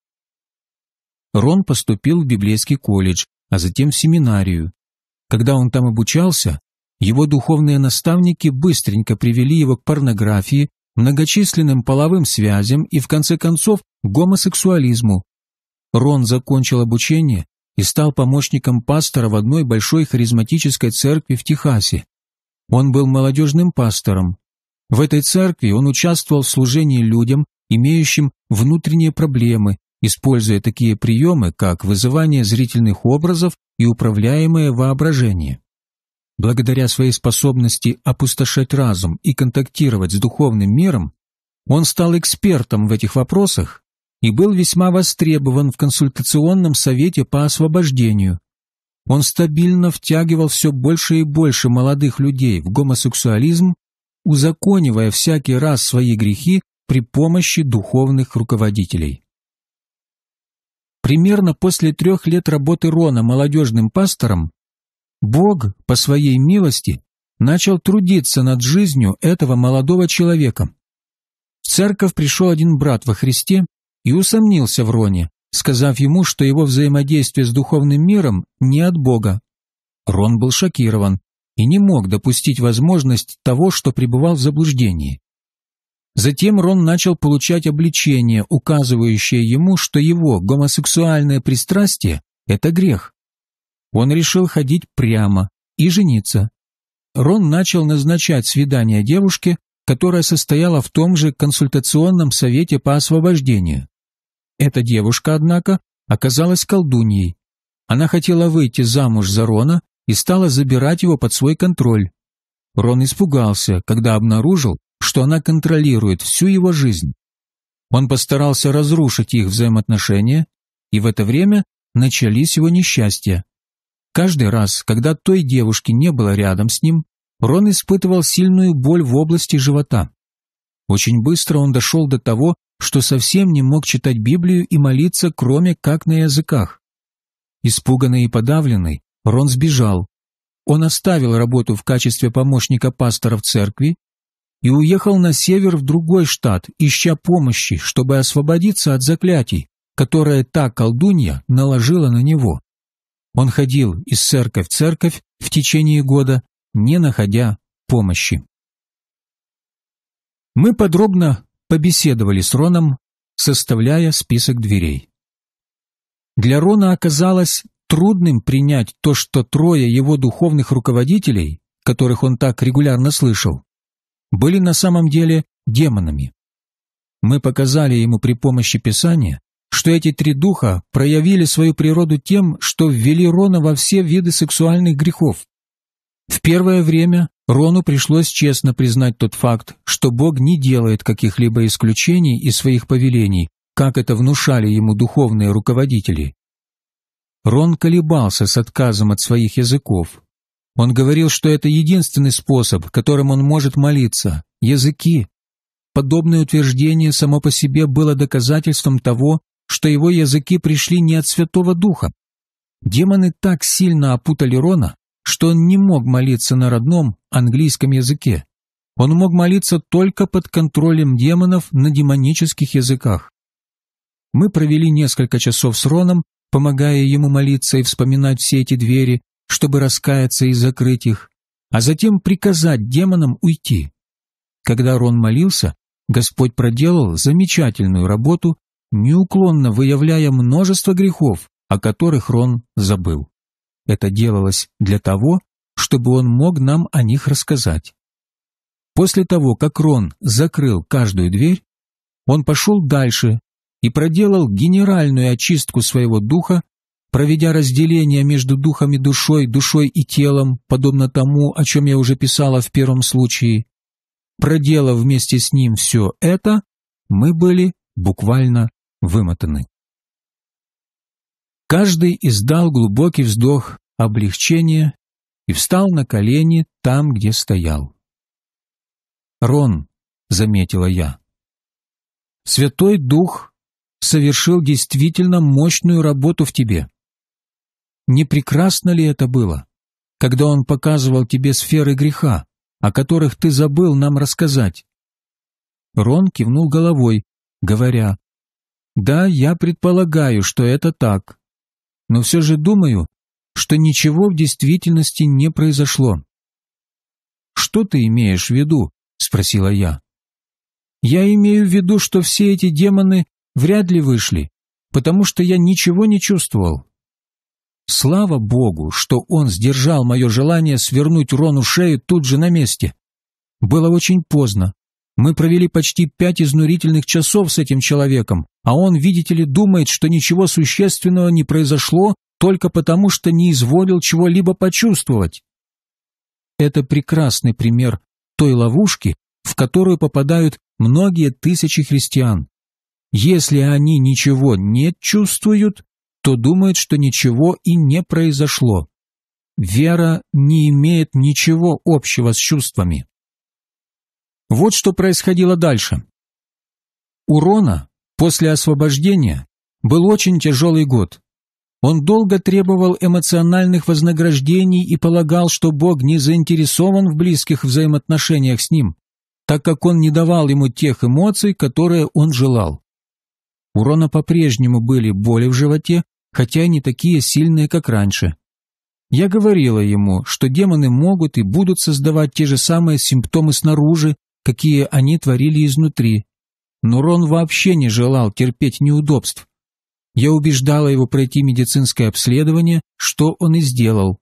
Рон поступил в библейский колледж, а затем в семинарию. Когда он там обучался, его духовные наставники быстренько привели его к порнографии, многочисленным половым связям и, в конце концов, гомосексуализму. Рон закончил обучение и стал помощником пастора в одной большой харизматической церкви в Техасе. Он был молодежным пастором. В этой церкви он участвовал в служении людям, имеющим внутренние проблемы, используя такие приемы, как вызывание зрительных образов и управляемое воображение. Благодаря своей способности опустошать разум и контактировать с духовным миром, он стал экспертом в этих вопросах и был весьма востребован в консультационном совете по освобождению. Он стабильно втягивал все больше и больше молодых людей в гомосексуализм, узаконивая всякий раз свои грехи при помощи духовных руководителей. Примерно после трех лет работы Рона молодежным пастором Бог, по своей милости, начал трудиться над жизнью этого молодого человека. В церковь пришел один брат во Христе и усомнился в Роне, сказав ему, что его взаимодействие с духовным миром не от Бога. Рон был шокирован и не мог допустить возможность того, что пребывал в заблуждении. Затем Рон начал получать обличение, указывающее ему, что его гомосексуальное пристрастие – это грех. Он решил ходить прямо и жениться. Рон начал назначать свидание девушке, которая состояла в том же консультационном совете по освобождению. Эта девушка, однако, оказалась колдуньей. Она хотела выйти замуж за Рона и стала забирать его под свой контроль. Рон испугался, когда обнаружил, что она контролирует всю его жизнь. Он постарался разрушить их взаимоотношения, и в это время начались его несчастья. Каждый раз, когда той девушки не было рядом с ним, Рон испытывал сильную боль в области живота. Очень быстро он дошел до того, что совсем не мог читать Библию и молиться, кроме как на языках. Испуганный и подавленный, Рон сбежал. Он оставил работу в качестве помощника пастора в церкви и уехал на север в другой штат, ища помощи, чтобы освободиться от заклятий, которые та колдунья наложила на него. Он ходил из церкви в церковь в течение года, не находя помощи. Мы подробно побеседовали с Роном, составляя список дверей. Для Рона оказалось трудным принять то, что трое его духовных руководителей, которых он так регулярно слышал, были на самом деле демонами. Мы показали ему при помощи Писания, что эти три духа проявили свою природу тем, что ввели Рона во все виды сексуальных грехов. В первое время Рону пришлось честно признать тот факт, что Бог не делает каких-либо исключений из своих повелений, как это внушали ему духовные руководители. Рон колебался с отказом от своих языков. Он говорил, что это единственный способ, которым он может молиться – языки. Подобное утверждение само по себе было доказательством того, что его языки пришли не от Святого Духа. Демоны так сильно опутали Рона, что он не мог молиться на родном английском языке. Он мог молиться только под контролем демонов на демонических языках. Мы провели несколько часов с Роном, помогая ему молиться и вспоминать все эти двери, чтобы раскаяться и закрыть их, а затем приказать демонам уйти. Когда Рон молился, Господь проделал замечательную работу неуклонно выявляя множество грехов, о которых Рон забыл. Это делалось для того, чтобы он мог нам о них рассказать. После того, как Рон закрыл каждую дверь, он пошел дальше и проделал генеральную очистку своего духа, проведя разделение между духами душой, душой и телом, подобно тому, о чем я уже писала в первом случае. Проделав вместе с ним все это, мы были буквально вымотаны. Каждый издал глубокий вздох облегчения и встал на колени там, где стоял. «Рон», — заметила я, — «Святой Дух совершил действительно мощную работу в тебе. Не прекрасно ли это было, когда он показывал тебе сферы греха, о которых ты забыл нам рассказать?» Рон кивнул головой, говоря, да, я предполагаю, что это так. Но все же думаю, что ничего в действительности не произошло. «Что ты имеешь в виду?» – спросила я. «Я имею в виду, что все эти демоны вряд ли вышли, потому что я ничего не чувствовал». Слава Богу, что он сдержал мое желание свернуть Рону шею тут же на месте. Было очень поздно. Мы провели почти пять изнурительных часов с этим человеком, а он, видите ли, думает, что ничего существенного не произошло только потому, что не изволил чего-либо почувствовать. Это прекрасный пример той ловушки, в которую попадают многие тысячи христиан. Если они ничего не чувствуют, то думают, что ничего и не произошло. Вера не имеет ничего общего с чувствами. Вот что происходило дальше. У Рона после освобождения был очень тяжелый год. Он долго требовал эмоциональных вознаграждений и полагал, что Бог не заинтересован в близких взаимоотношениях с ним, так как он не давал ему тех эмоций, которые он желал. У Рона по-прежнему были боли в животе, хотя и не такие сильные, как раньше. Я говорила ему, что демоны могут и будут создавать те же самые симптомы снаружи, какие они творили изнутри. Но Рон вообще не желал терпеть неудобств. Я убеждала его пройти медицинское обследование, что он и сделал.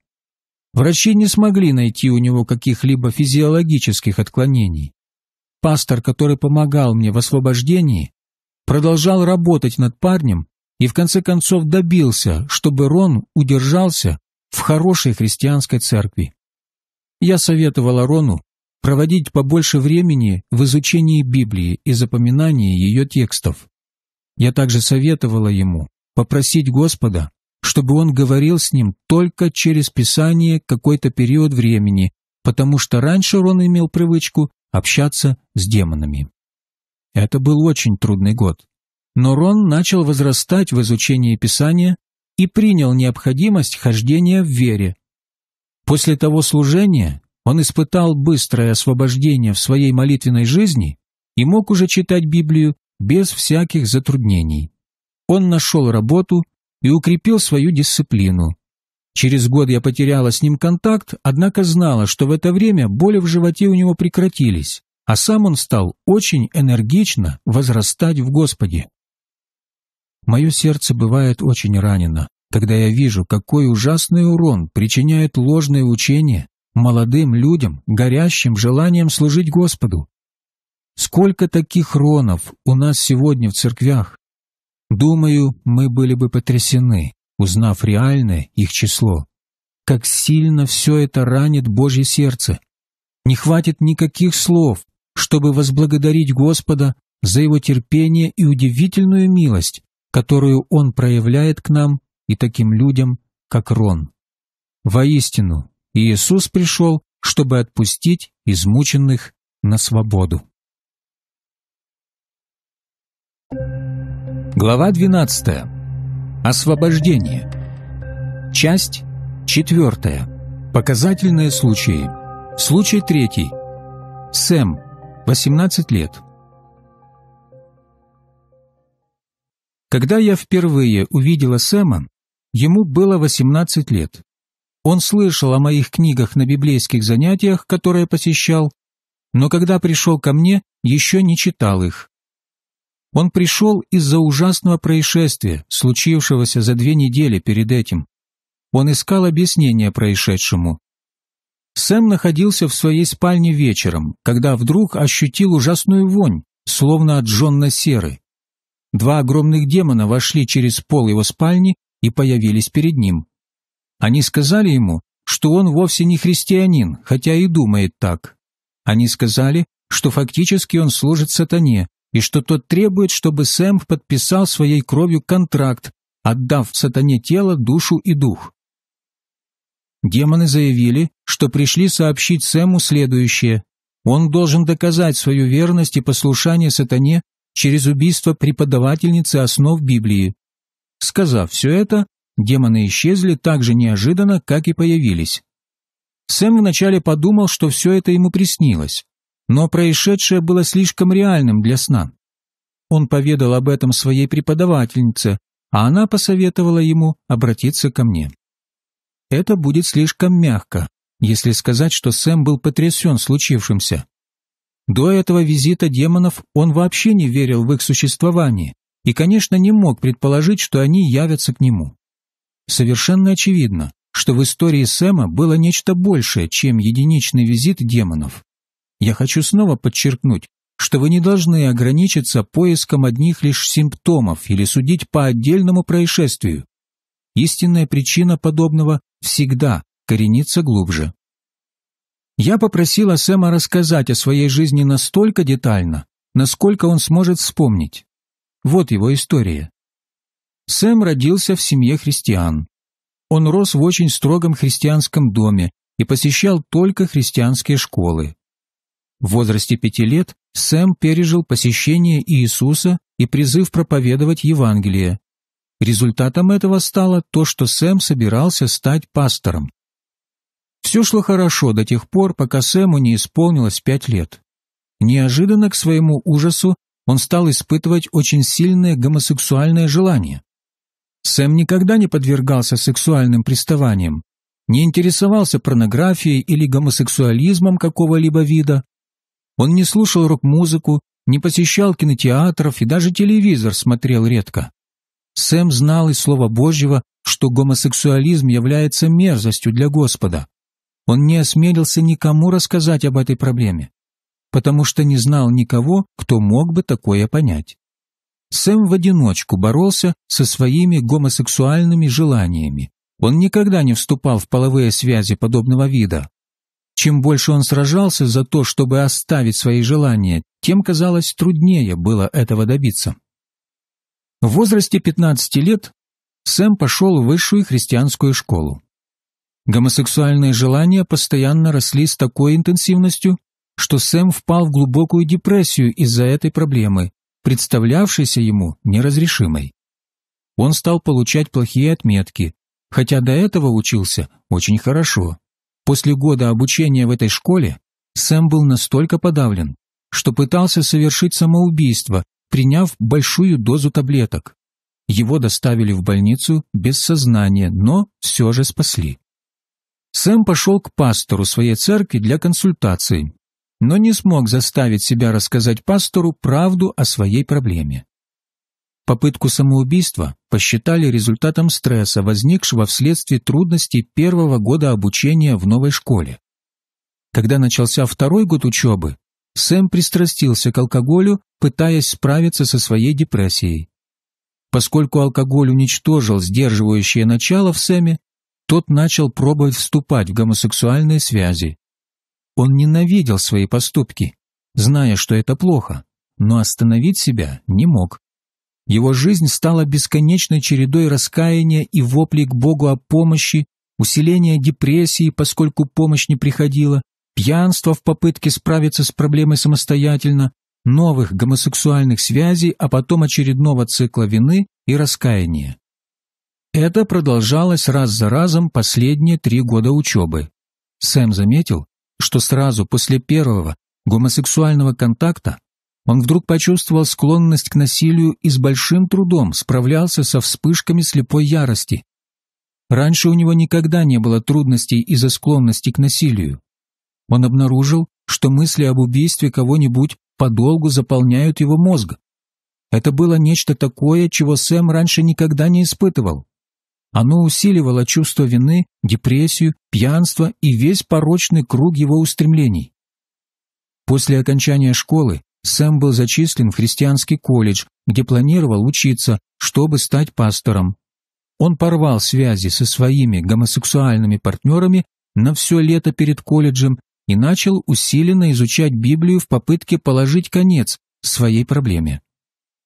Врачи не смогли найти у него каких-либо физиологических отклонений. Пастор, который помогал мне в освобождении, продолжал работать над парнем и в конце концов добился, чтобы Рон удержался в хорошей христианской церкви. Я советовала Рону проводить побольше времени в изучении Библии и запоминании ее текстов. Я также советовала ему попросить Господа, чтобы он говорил с ним только через Писание какой-то период времени, потому что раньше Рон имел привычку общаться с демонами. Это был очень трудный год. Но Рон начал возрастать в изучении Писания и принял необходимость хождения в вере. После того служения, он испытал быстрое освобождение в своей молитвенной жизни и мог уже читать Библию без всяких затруднений. Он нашел работу и укрепил свою дисциплину. Через год я потеряла с ним контакт, однако знала, что в это время боли в животе у него прекратились, а сам он стал очень энергично возрастать в Господе. Мое сердце бывает очень ранено, когда я вижу, какой ужасный урон причиняют ложные учения молодым людям, горящим желанием служить Господу. Сколько таких ронов у нас сегодня в церквях? Думаю, мы были бы потрясены, узнав реальное их число. Как сильно все это ранит Божье сердце. Не хватит никаких слов, чтобы возблагодарить Господа за его терпение и удивительную милость, которую он проявляет к нам и таким людям, как Рон. Воистину, Иисус пришел, чтобы отпустить измученных на свободу. Глава 12. Освобождение. Часть 4. Показательные случаи. Случай 3. Сэм, 18 лет. Когда я впервые увидела Сэма, ему было 18 лет. Он слышал о моих книгах на библейских занятиях, которые посещал, но когда пришел ко мне, еще не читал их. Он пришел из-за ужасного происшествия, случившегося за две недели перед этим. Он искал объяснение происшедшему. Сэм находился в своей спальне вечером, когда вдруг ощутил ужасную вонь, словно от Джонна Серы. Два огромных демона вошли через пол его спальни и появились перед ним. Они сказали ему, что он вовсе не христианин, хотя и думает так. Они сказали, что фактически он служит сатане, и что тот требует, чтобы Сэм подписал своей кровью контракт, отдав сатане тело, душу и дух. Демоны заявили, что пришли сообщить Сэму следующее. Он должен доказать свою верность и послушание сатане через убийство преподавательницы основ Библии. Сказав все это, Демоны исчезли так же неожиданно, как и появились. Сэм вначале подумал, что все это ему приснилось, но происшедшее было слишком реальным для сна. Он поведал об этом своей преподавательнице, а она посоветовала ему обратиться ко мне. Это будет слишком мягко, если сказать, что Сэм был потрясен случившимся. До этого визита демонов он вообще не верил в их существование и, конечно, не мог предположить, что они явятся к нему. Совершенно очевидно, что в истории Сэма было нечто большее, чем единичный визит демонов. Я хочу снова подчеркнуть, что вы не должны ограничиться поиском одних лишь симптомов или судить по отдельному происшествию. Истинная причина подобного всегда коренится глубже. Я попросила Сэма рассказать о своей жизни настолько детально, насколько он сможет вспомнить. Вот его история. Сэм родился в семье христиан. Он рос в очень строгом христианском доме и посещал только христианские школы. В возрасте пяти лет Сэм пережил посещение Иисуса и призыв проповедовать Евангелие. Результатом этого стало то, что Сэм собирался стать пастором. Все шло хорошо до тех пор, пока Сэму не исполнилось пять лет. Неожиданно к своему ужасу он стал испытывать очень сильное гомосексуальное желание. Сэм никогда не подвергался сексуальным приставаниям, не интересовался порнографией или гомосексуализмом какого-либо вида. Он не слушал рок-музыку, не посещал кинотеатров и даже телевизор смотрел редко. Сэм знал из Слова Божьего, что гомосексуализм является мерзостью для Господа. Он не осмелился никому рассказать об этой проблеме, потому что не знал никого, кто мог бы такое понять. Сэм в одиночку боролся со своими гомосексуальными желаниями. Он никогда не вступал в половые связи подобного вида. Чем больше он сражался за то, чтобы оставить свои желания, тем, казалось, труднее было этого добиться. В возрасте 15 лет Сэм пошел в высшую христианскую школу. Гомосексуальные желания постоянно росли с такой интенсивностью, что Сэм впал в глубокую депрессию из-за этой проблемы представлявшейся ему неразрешимой. Он стал получать плохие отметки, хотя до этого учился очень хорошо. После года обучения в этой школе Сэм был настолько подавлен, что пытался совершить самоубийство, приняв большую дозу таблеток. Его доставили в больницу без сознания, но все же спасли. Сэм пошел к пастору своей церкви для консультации но не смог заставить себя рассказать пастору правду о своей проблеме. Попытку самоубийства посчитали результатом стресса, возникшего вследствие трудностей первого года обучения в новой школе. Когда начался второй год учебы, Сэм пристрастился к алкоголю, пытаясь справиться со своей депрессией. Поскольку алкоголь уничтожил сдерживающее начало в Сэме, тот начал пробовать вступать в гомосексуальные связи. Он ненавидел свои поступки, зная, что это плохо, но остановить себя не мог. Его жизнь стала бесконечной чередой раскаяния и воплей к Богу о помощи, усиления депрессии, поскольку помощь не приходила, пьянство в попытке справиться с проблемой самостоятельно, новых гомосексуальных связей, а потом очередного цикла вины и раскаяния. Это продолжалось раз за разом последние три года учебы. Сэм заметил, что сразу после первого гомосексуального контакта он вдруг почувствовал склонность к насилию и с большим трудом справлялся со вспышками слепой ярости. Раньше у него никогда не было трудностей из-за склонности к насилию. Он обнаружил, что мысли об убийстве кого-нибудь подолгу заполняют его мозг. Это было нечто такое, чего Сэм раньше никогда не испытывал. Оно усиливало чувство вины, депрессию, пьянство и весь порочный круг его устремлений. После окончания школы Сэм был зачислен в христианский колледж, где планировал учиться, чтобы стать пастором. Он порвал связи со своими гомосексуальными партнерами на все лето перед колледжем и начал усиленно изучать Библию в попытке положить конец своей проблеме.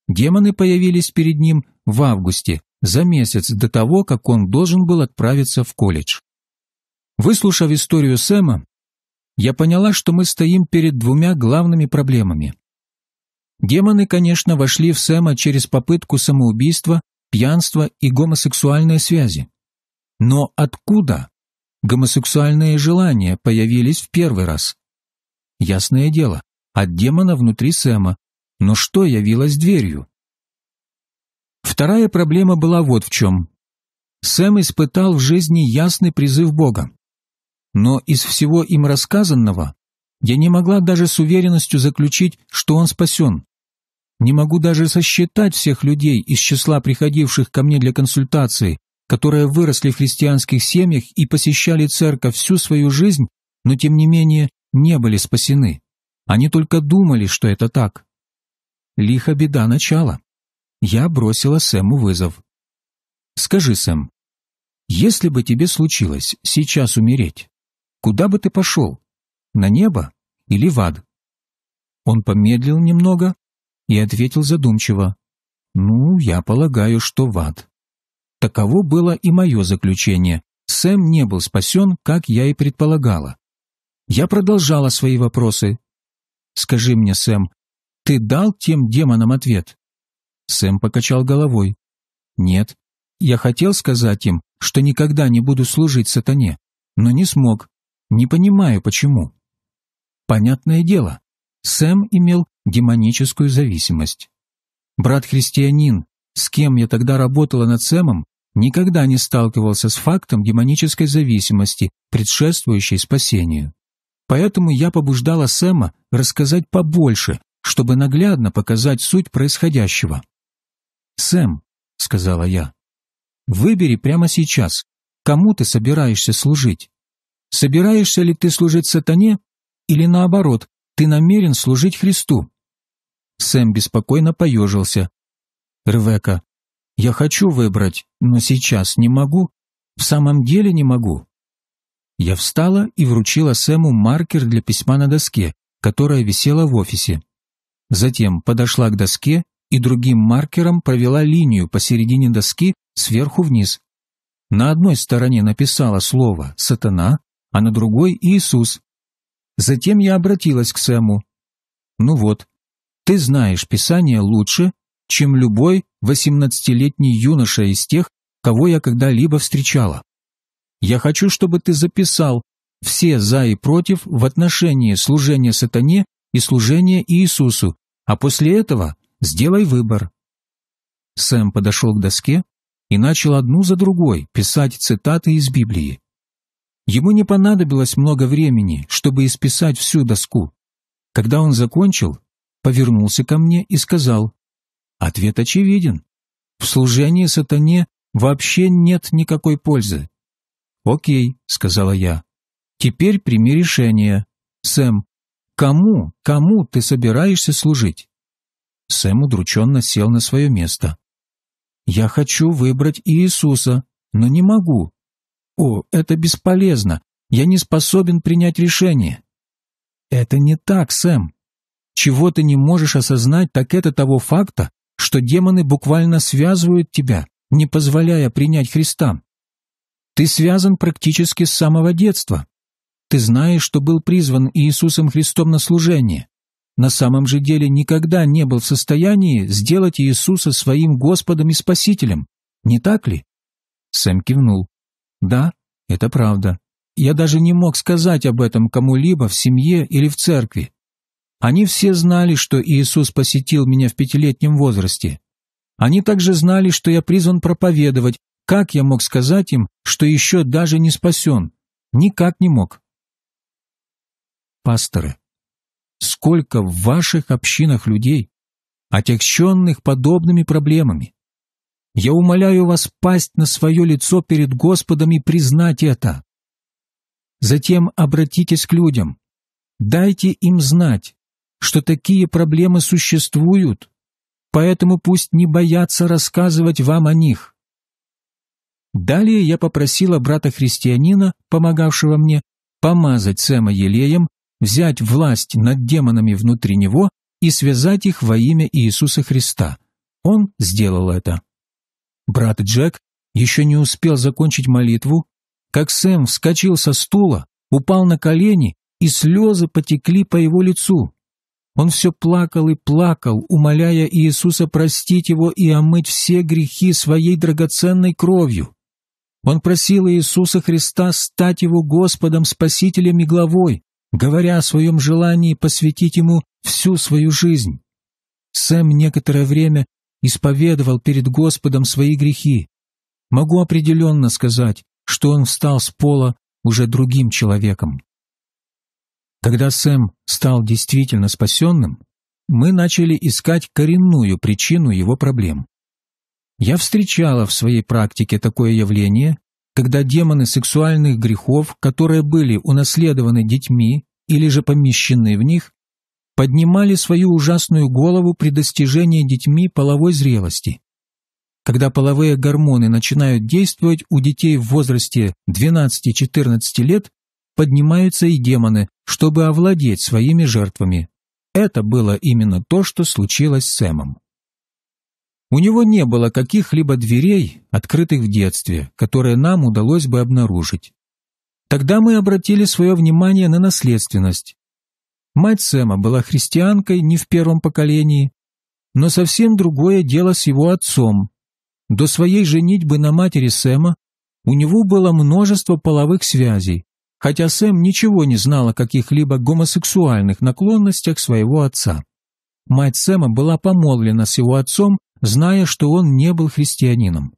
Демоны появились перед ним в августе, за месяц до того, как он должен был отправиться в колледж. Выслушав историю Сэма, я поняла, что мы стоим перед двумя главными проблемами. Демоны, конечно, вошли в Сэма через попытку самоубийства, пьянства и гомосексуальные связи. Но откуда гомосексуальные желания появились в первый раз? Ясное дело, от демона внутри Сэма, но что явилось дверью? Вторая проблема была вот в чем. Сэм испытал в жизни ясный призыв Бога. Но из всего им рассказанного я не могла даже с уверенностью заключить, что он спасен. Не могу даже сосчитать всех людей из числа приходивших ко мне для консультации, которые выросли в христианских семьях и посещали церковь всю свою жизнь, но тем не менее не были спасены. Они только думали, что это так. Лихо беда начала. Я бросила Сэму вызов. «Скажи, Сэм, если бы тебе случилось сейчас умереть, куда бы ты пошел? На небо или в ад?» Он помедлил немного и ответил задумчиво. «Ну, я полагаю, что в ад». Таково было и мое заключение. Сэм не был спасен, как я и предполагала. Я продолжала свои вопросы. «Скажи мне, Сэм, ты дал тем демонам ответ?» Сэм покачал головой. «Нет. Я хотел сказать им, что никогда не буду служить сатане, но не смог. Не понимаю, почему». Понятное дело, Сэм имел демоническую зависимость. Брат-христианин, с кем я тогда работала над Сэмом, никогда не сталкивался с фактом демонической зависимости, предшествующей спасению. Поэтому я побуждала Сэма рассказать побольше, чтобы наглядно показать суть происходящего. «Сэм», — сказала я, — «выбери прямо сейчас, кому ты собираешься служить. Собираешься ли ты служить сатане или наоборот, ты намерен служить Христу?» Сэм беспокойно поежился. «Ревека, я хочу выбрать, но сейчас не могу. В самом деле не могу». Я встала и вручила Сэму маркер для письма на доске, которая висела в офисе. Затем подошла к доске и другим маркером провела линию посередине доски сверху вниз. На одной стороне написала слово «сатана», а на другой «Иисус». Затем я обратилась к Сэму. «Ну вот, ты знаешь Писание лучше, чем любой восемнадцатилетний юноша из тех, кого я когда-либо встречала. Я хочу, чтобы ты записал все «за» и «против» в отношении служения сатане и служения Иисусу, а после этого Сделай выбор». Сэм подошел к доске и начал одну за другой писать цитаты из Библии. Ему не понадобилось много времени, чтобы исписать всю доску. Когда он закончил, повернулся ко мне и сказал, «Ответ очевиден. В служении сатане вообще нет никакой пользы». «Окей», — сказала я. «Теперь прими решение. Сэм, кому, кому ты собираешься служить?» Сэм удрученно сел на свое место. «Я хочу выбрать Иисуса, но не могу. О, это бесполезно. Я не способен принять решение». «Это не так, Сэм. Чего ты не можешь осознать, так это того факта, что демоны буквально связывают тебя, не позволяя принять Христа. Ты связан практически с самого детства. Ты знаешь, что был призван Иисусом Христом на служение на самом же деле никогда не был в состоянии сделать Иисуса своим Господом и Спасителем, не так ли? Сэм кивнул. Да, это правда. Я даже не мог сказать об этом кому-либо в семье или в церкви. Они все знали, что Иисус посетил меня в пятилетнем возрасте. Они также знали, что я призван проповедовать. Как я мог сказать им, что еще даже не спасен? Никак не мог. Пасторы, сколько в ваших общинах людей, отягченных подобными проблемами. Я умоляю вас пасть на свое лицо перед Господом и признать это. Затем обратитесь к людям. Дайте им знать, что такие проблемы существуют, поэтому пусть не боятся рассказывать вам о них. Далее я попросила брата-христианина, помогавшего мне, помазать Сэма елеем взять власть над демонами внутри него и связать их во имя Иисуса Христа. Он сделал это. Брат Джек еще не успел закончить молитву, как Сэм вскочил со стула, упал на колени, и слезы потекли по его лицу. Он все плакал и плакал, умоляя Иисуса простить его и омыть все грехи своей драгоценной кровью. Он просил Иисуса Христа стать его Господом, Спасителем и главой, говоря о своем желании посвятить ему всю свою жизнь. Сэм некоторое время исповедовал перед Господом свои грехи. Могу определенно сказать, что он встал с пола уже другим человеком. Когда Сэм стал действительно спасенным, мы начали искать коренную причину его проблем. Я встречала в своей практике такое явление, когда демоны сексуальных грехов, которые были унаследованы детьми или же помещены в них, поднимали свою ужасную голову при достижении детьми половой зрелости. Когда половые гормоны начинают действовать у детей в возрасте 12-14 лет, поднимаются и демоны, чтобы овладеть своими жертвами. Это было именно то, что случилось с Сэмом. У него не было каких-либо дверей, открытых в детстве, которые нам удалось бы обнаружить. Тогда мы обратили свое внимание на наследственность. Мать Сэма была христианкой не в первом поколении, но совсем другое дело с его отцом. До своей женитьбы на матери Сэма у него было множество половых связей, хотя Сэм ничего не знал о каких-либо гомосексуальных наклонностях своего отца. Мать Сэма была помолвлена с его отцом зная, что он не был христианином.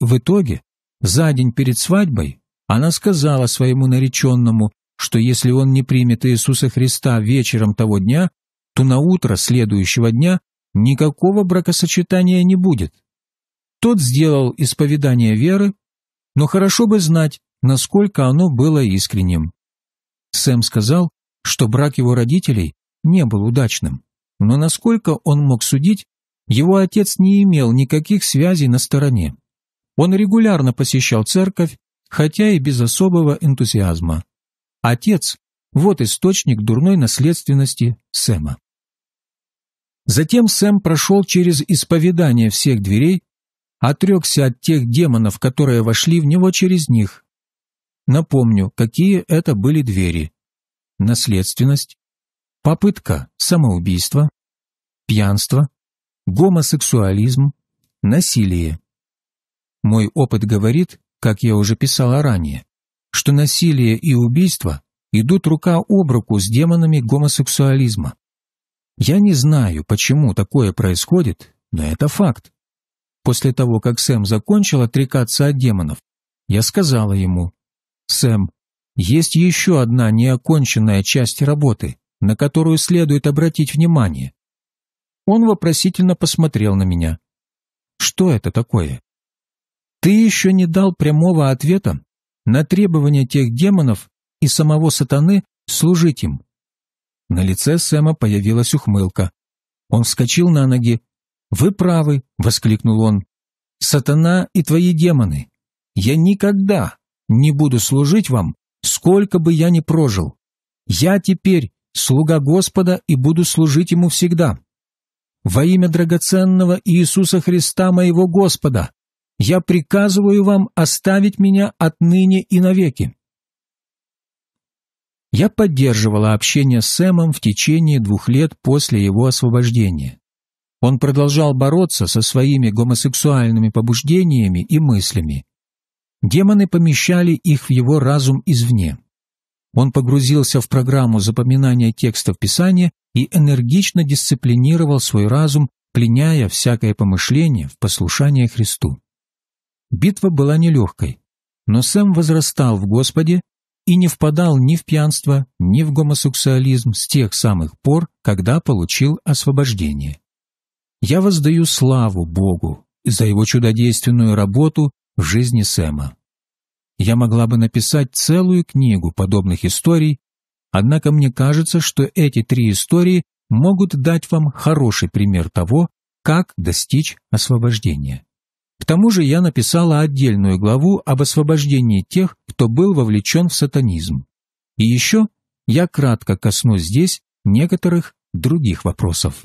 В итоге, за день перед свадьбой, она сказала своему нареченному, что если он не примет Иисуса Христа вечером того дня, то на утро следующего дня никакого бракосочетания не будет. Тот сделал исповедание веры, но хорошо бы знать, насколько оно было искренним. Сэм сказал, что брак его родителей не был удачным, но насколько он мог судить, его отец не имел никаких связей на стороне. Он регулярно посещал церковь, хотя и без особого энтузиазма. Отец – вот источник дурной наследственности Сэма. Затем Сэм прошел через исповедание всех дверей, отрекся от тех демонов, которые вошли в него через них. Напомню, какие это были двери. Наследственность, попытка самоубийства, пьянство, гомосексуализм, насилие. Мой опыт говорит, как я уже писала ранее, что насилие и убийство идут рука об руку с демонами гомосексуализма. Я не знаю, почему такое происходит, но это факт. После того, как Сэм закончил отрекаться от демонов, я сказала ему, «Сэм, есть еще одна неоконченная часть работы, на которую следует обратить внимание. Он вопросительно посмотрел на меня. «Что это такое?» «Ты еще не дал прямого ответа на требования тех демонов и самого сатаны служить им». На лице Сэма появилась ухмылка. Он вскочил на ноги. «Вы правы!» — воскликнул он. «Сатана и твои демоны! Я никогда не буду служить вам, сколько бы я ни прожил! Я теперь слуга Господа и буду служить Ему всегда!» во имя драгоценного Иисуса Христа моего Господа, я приказываю вам оставить меня отныне и навеки». Я поддерживала общение с Сэмом в течение двух лет после его освобождения. Он продолжал бороться со своими гомосексуальными побуждениями и мыслями. Демоны помещали их в его разум извне. Он погрузился в программу запоминания текстов Писания и энергично дисциплинировал свой разум, пленяя всякое помышление в послушание Христу. Битва была нелегкой, но Сэм возрастал в Господе и не впадал ни в пьянство, ни в гомосексуализм с тех самых пор, когда получил освобождение. Я воздаю славу Богу за его чудодейственную работу в жизни Сэма. Я могла бы написать целую книгу подобных историй, однако мне кажется, что эти три истории могут дать вам хороший пример того, как достичь освобождения. К тому же я написала отдельную главу об освобождении тех, кто был вовлечен в сатанизм. И еще я кратко коснусь здесь некоторых других вопросов.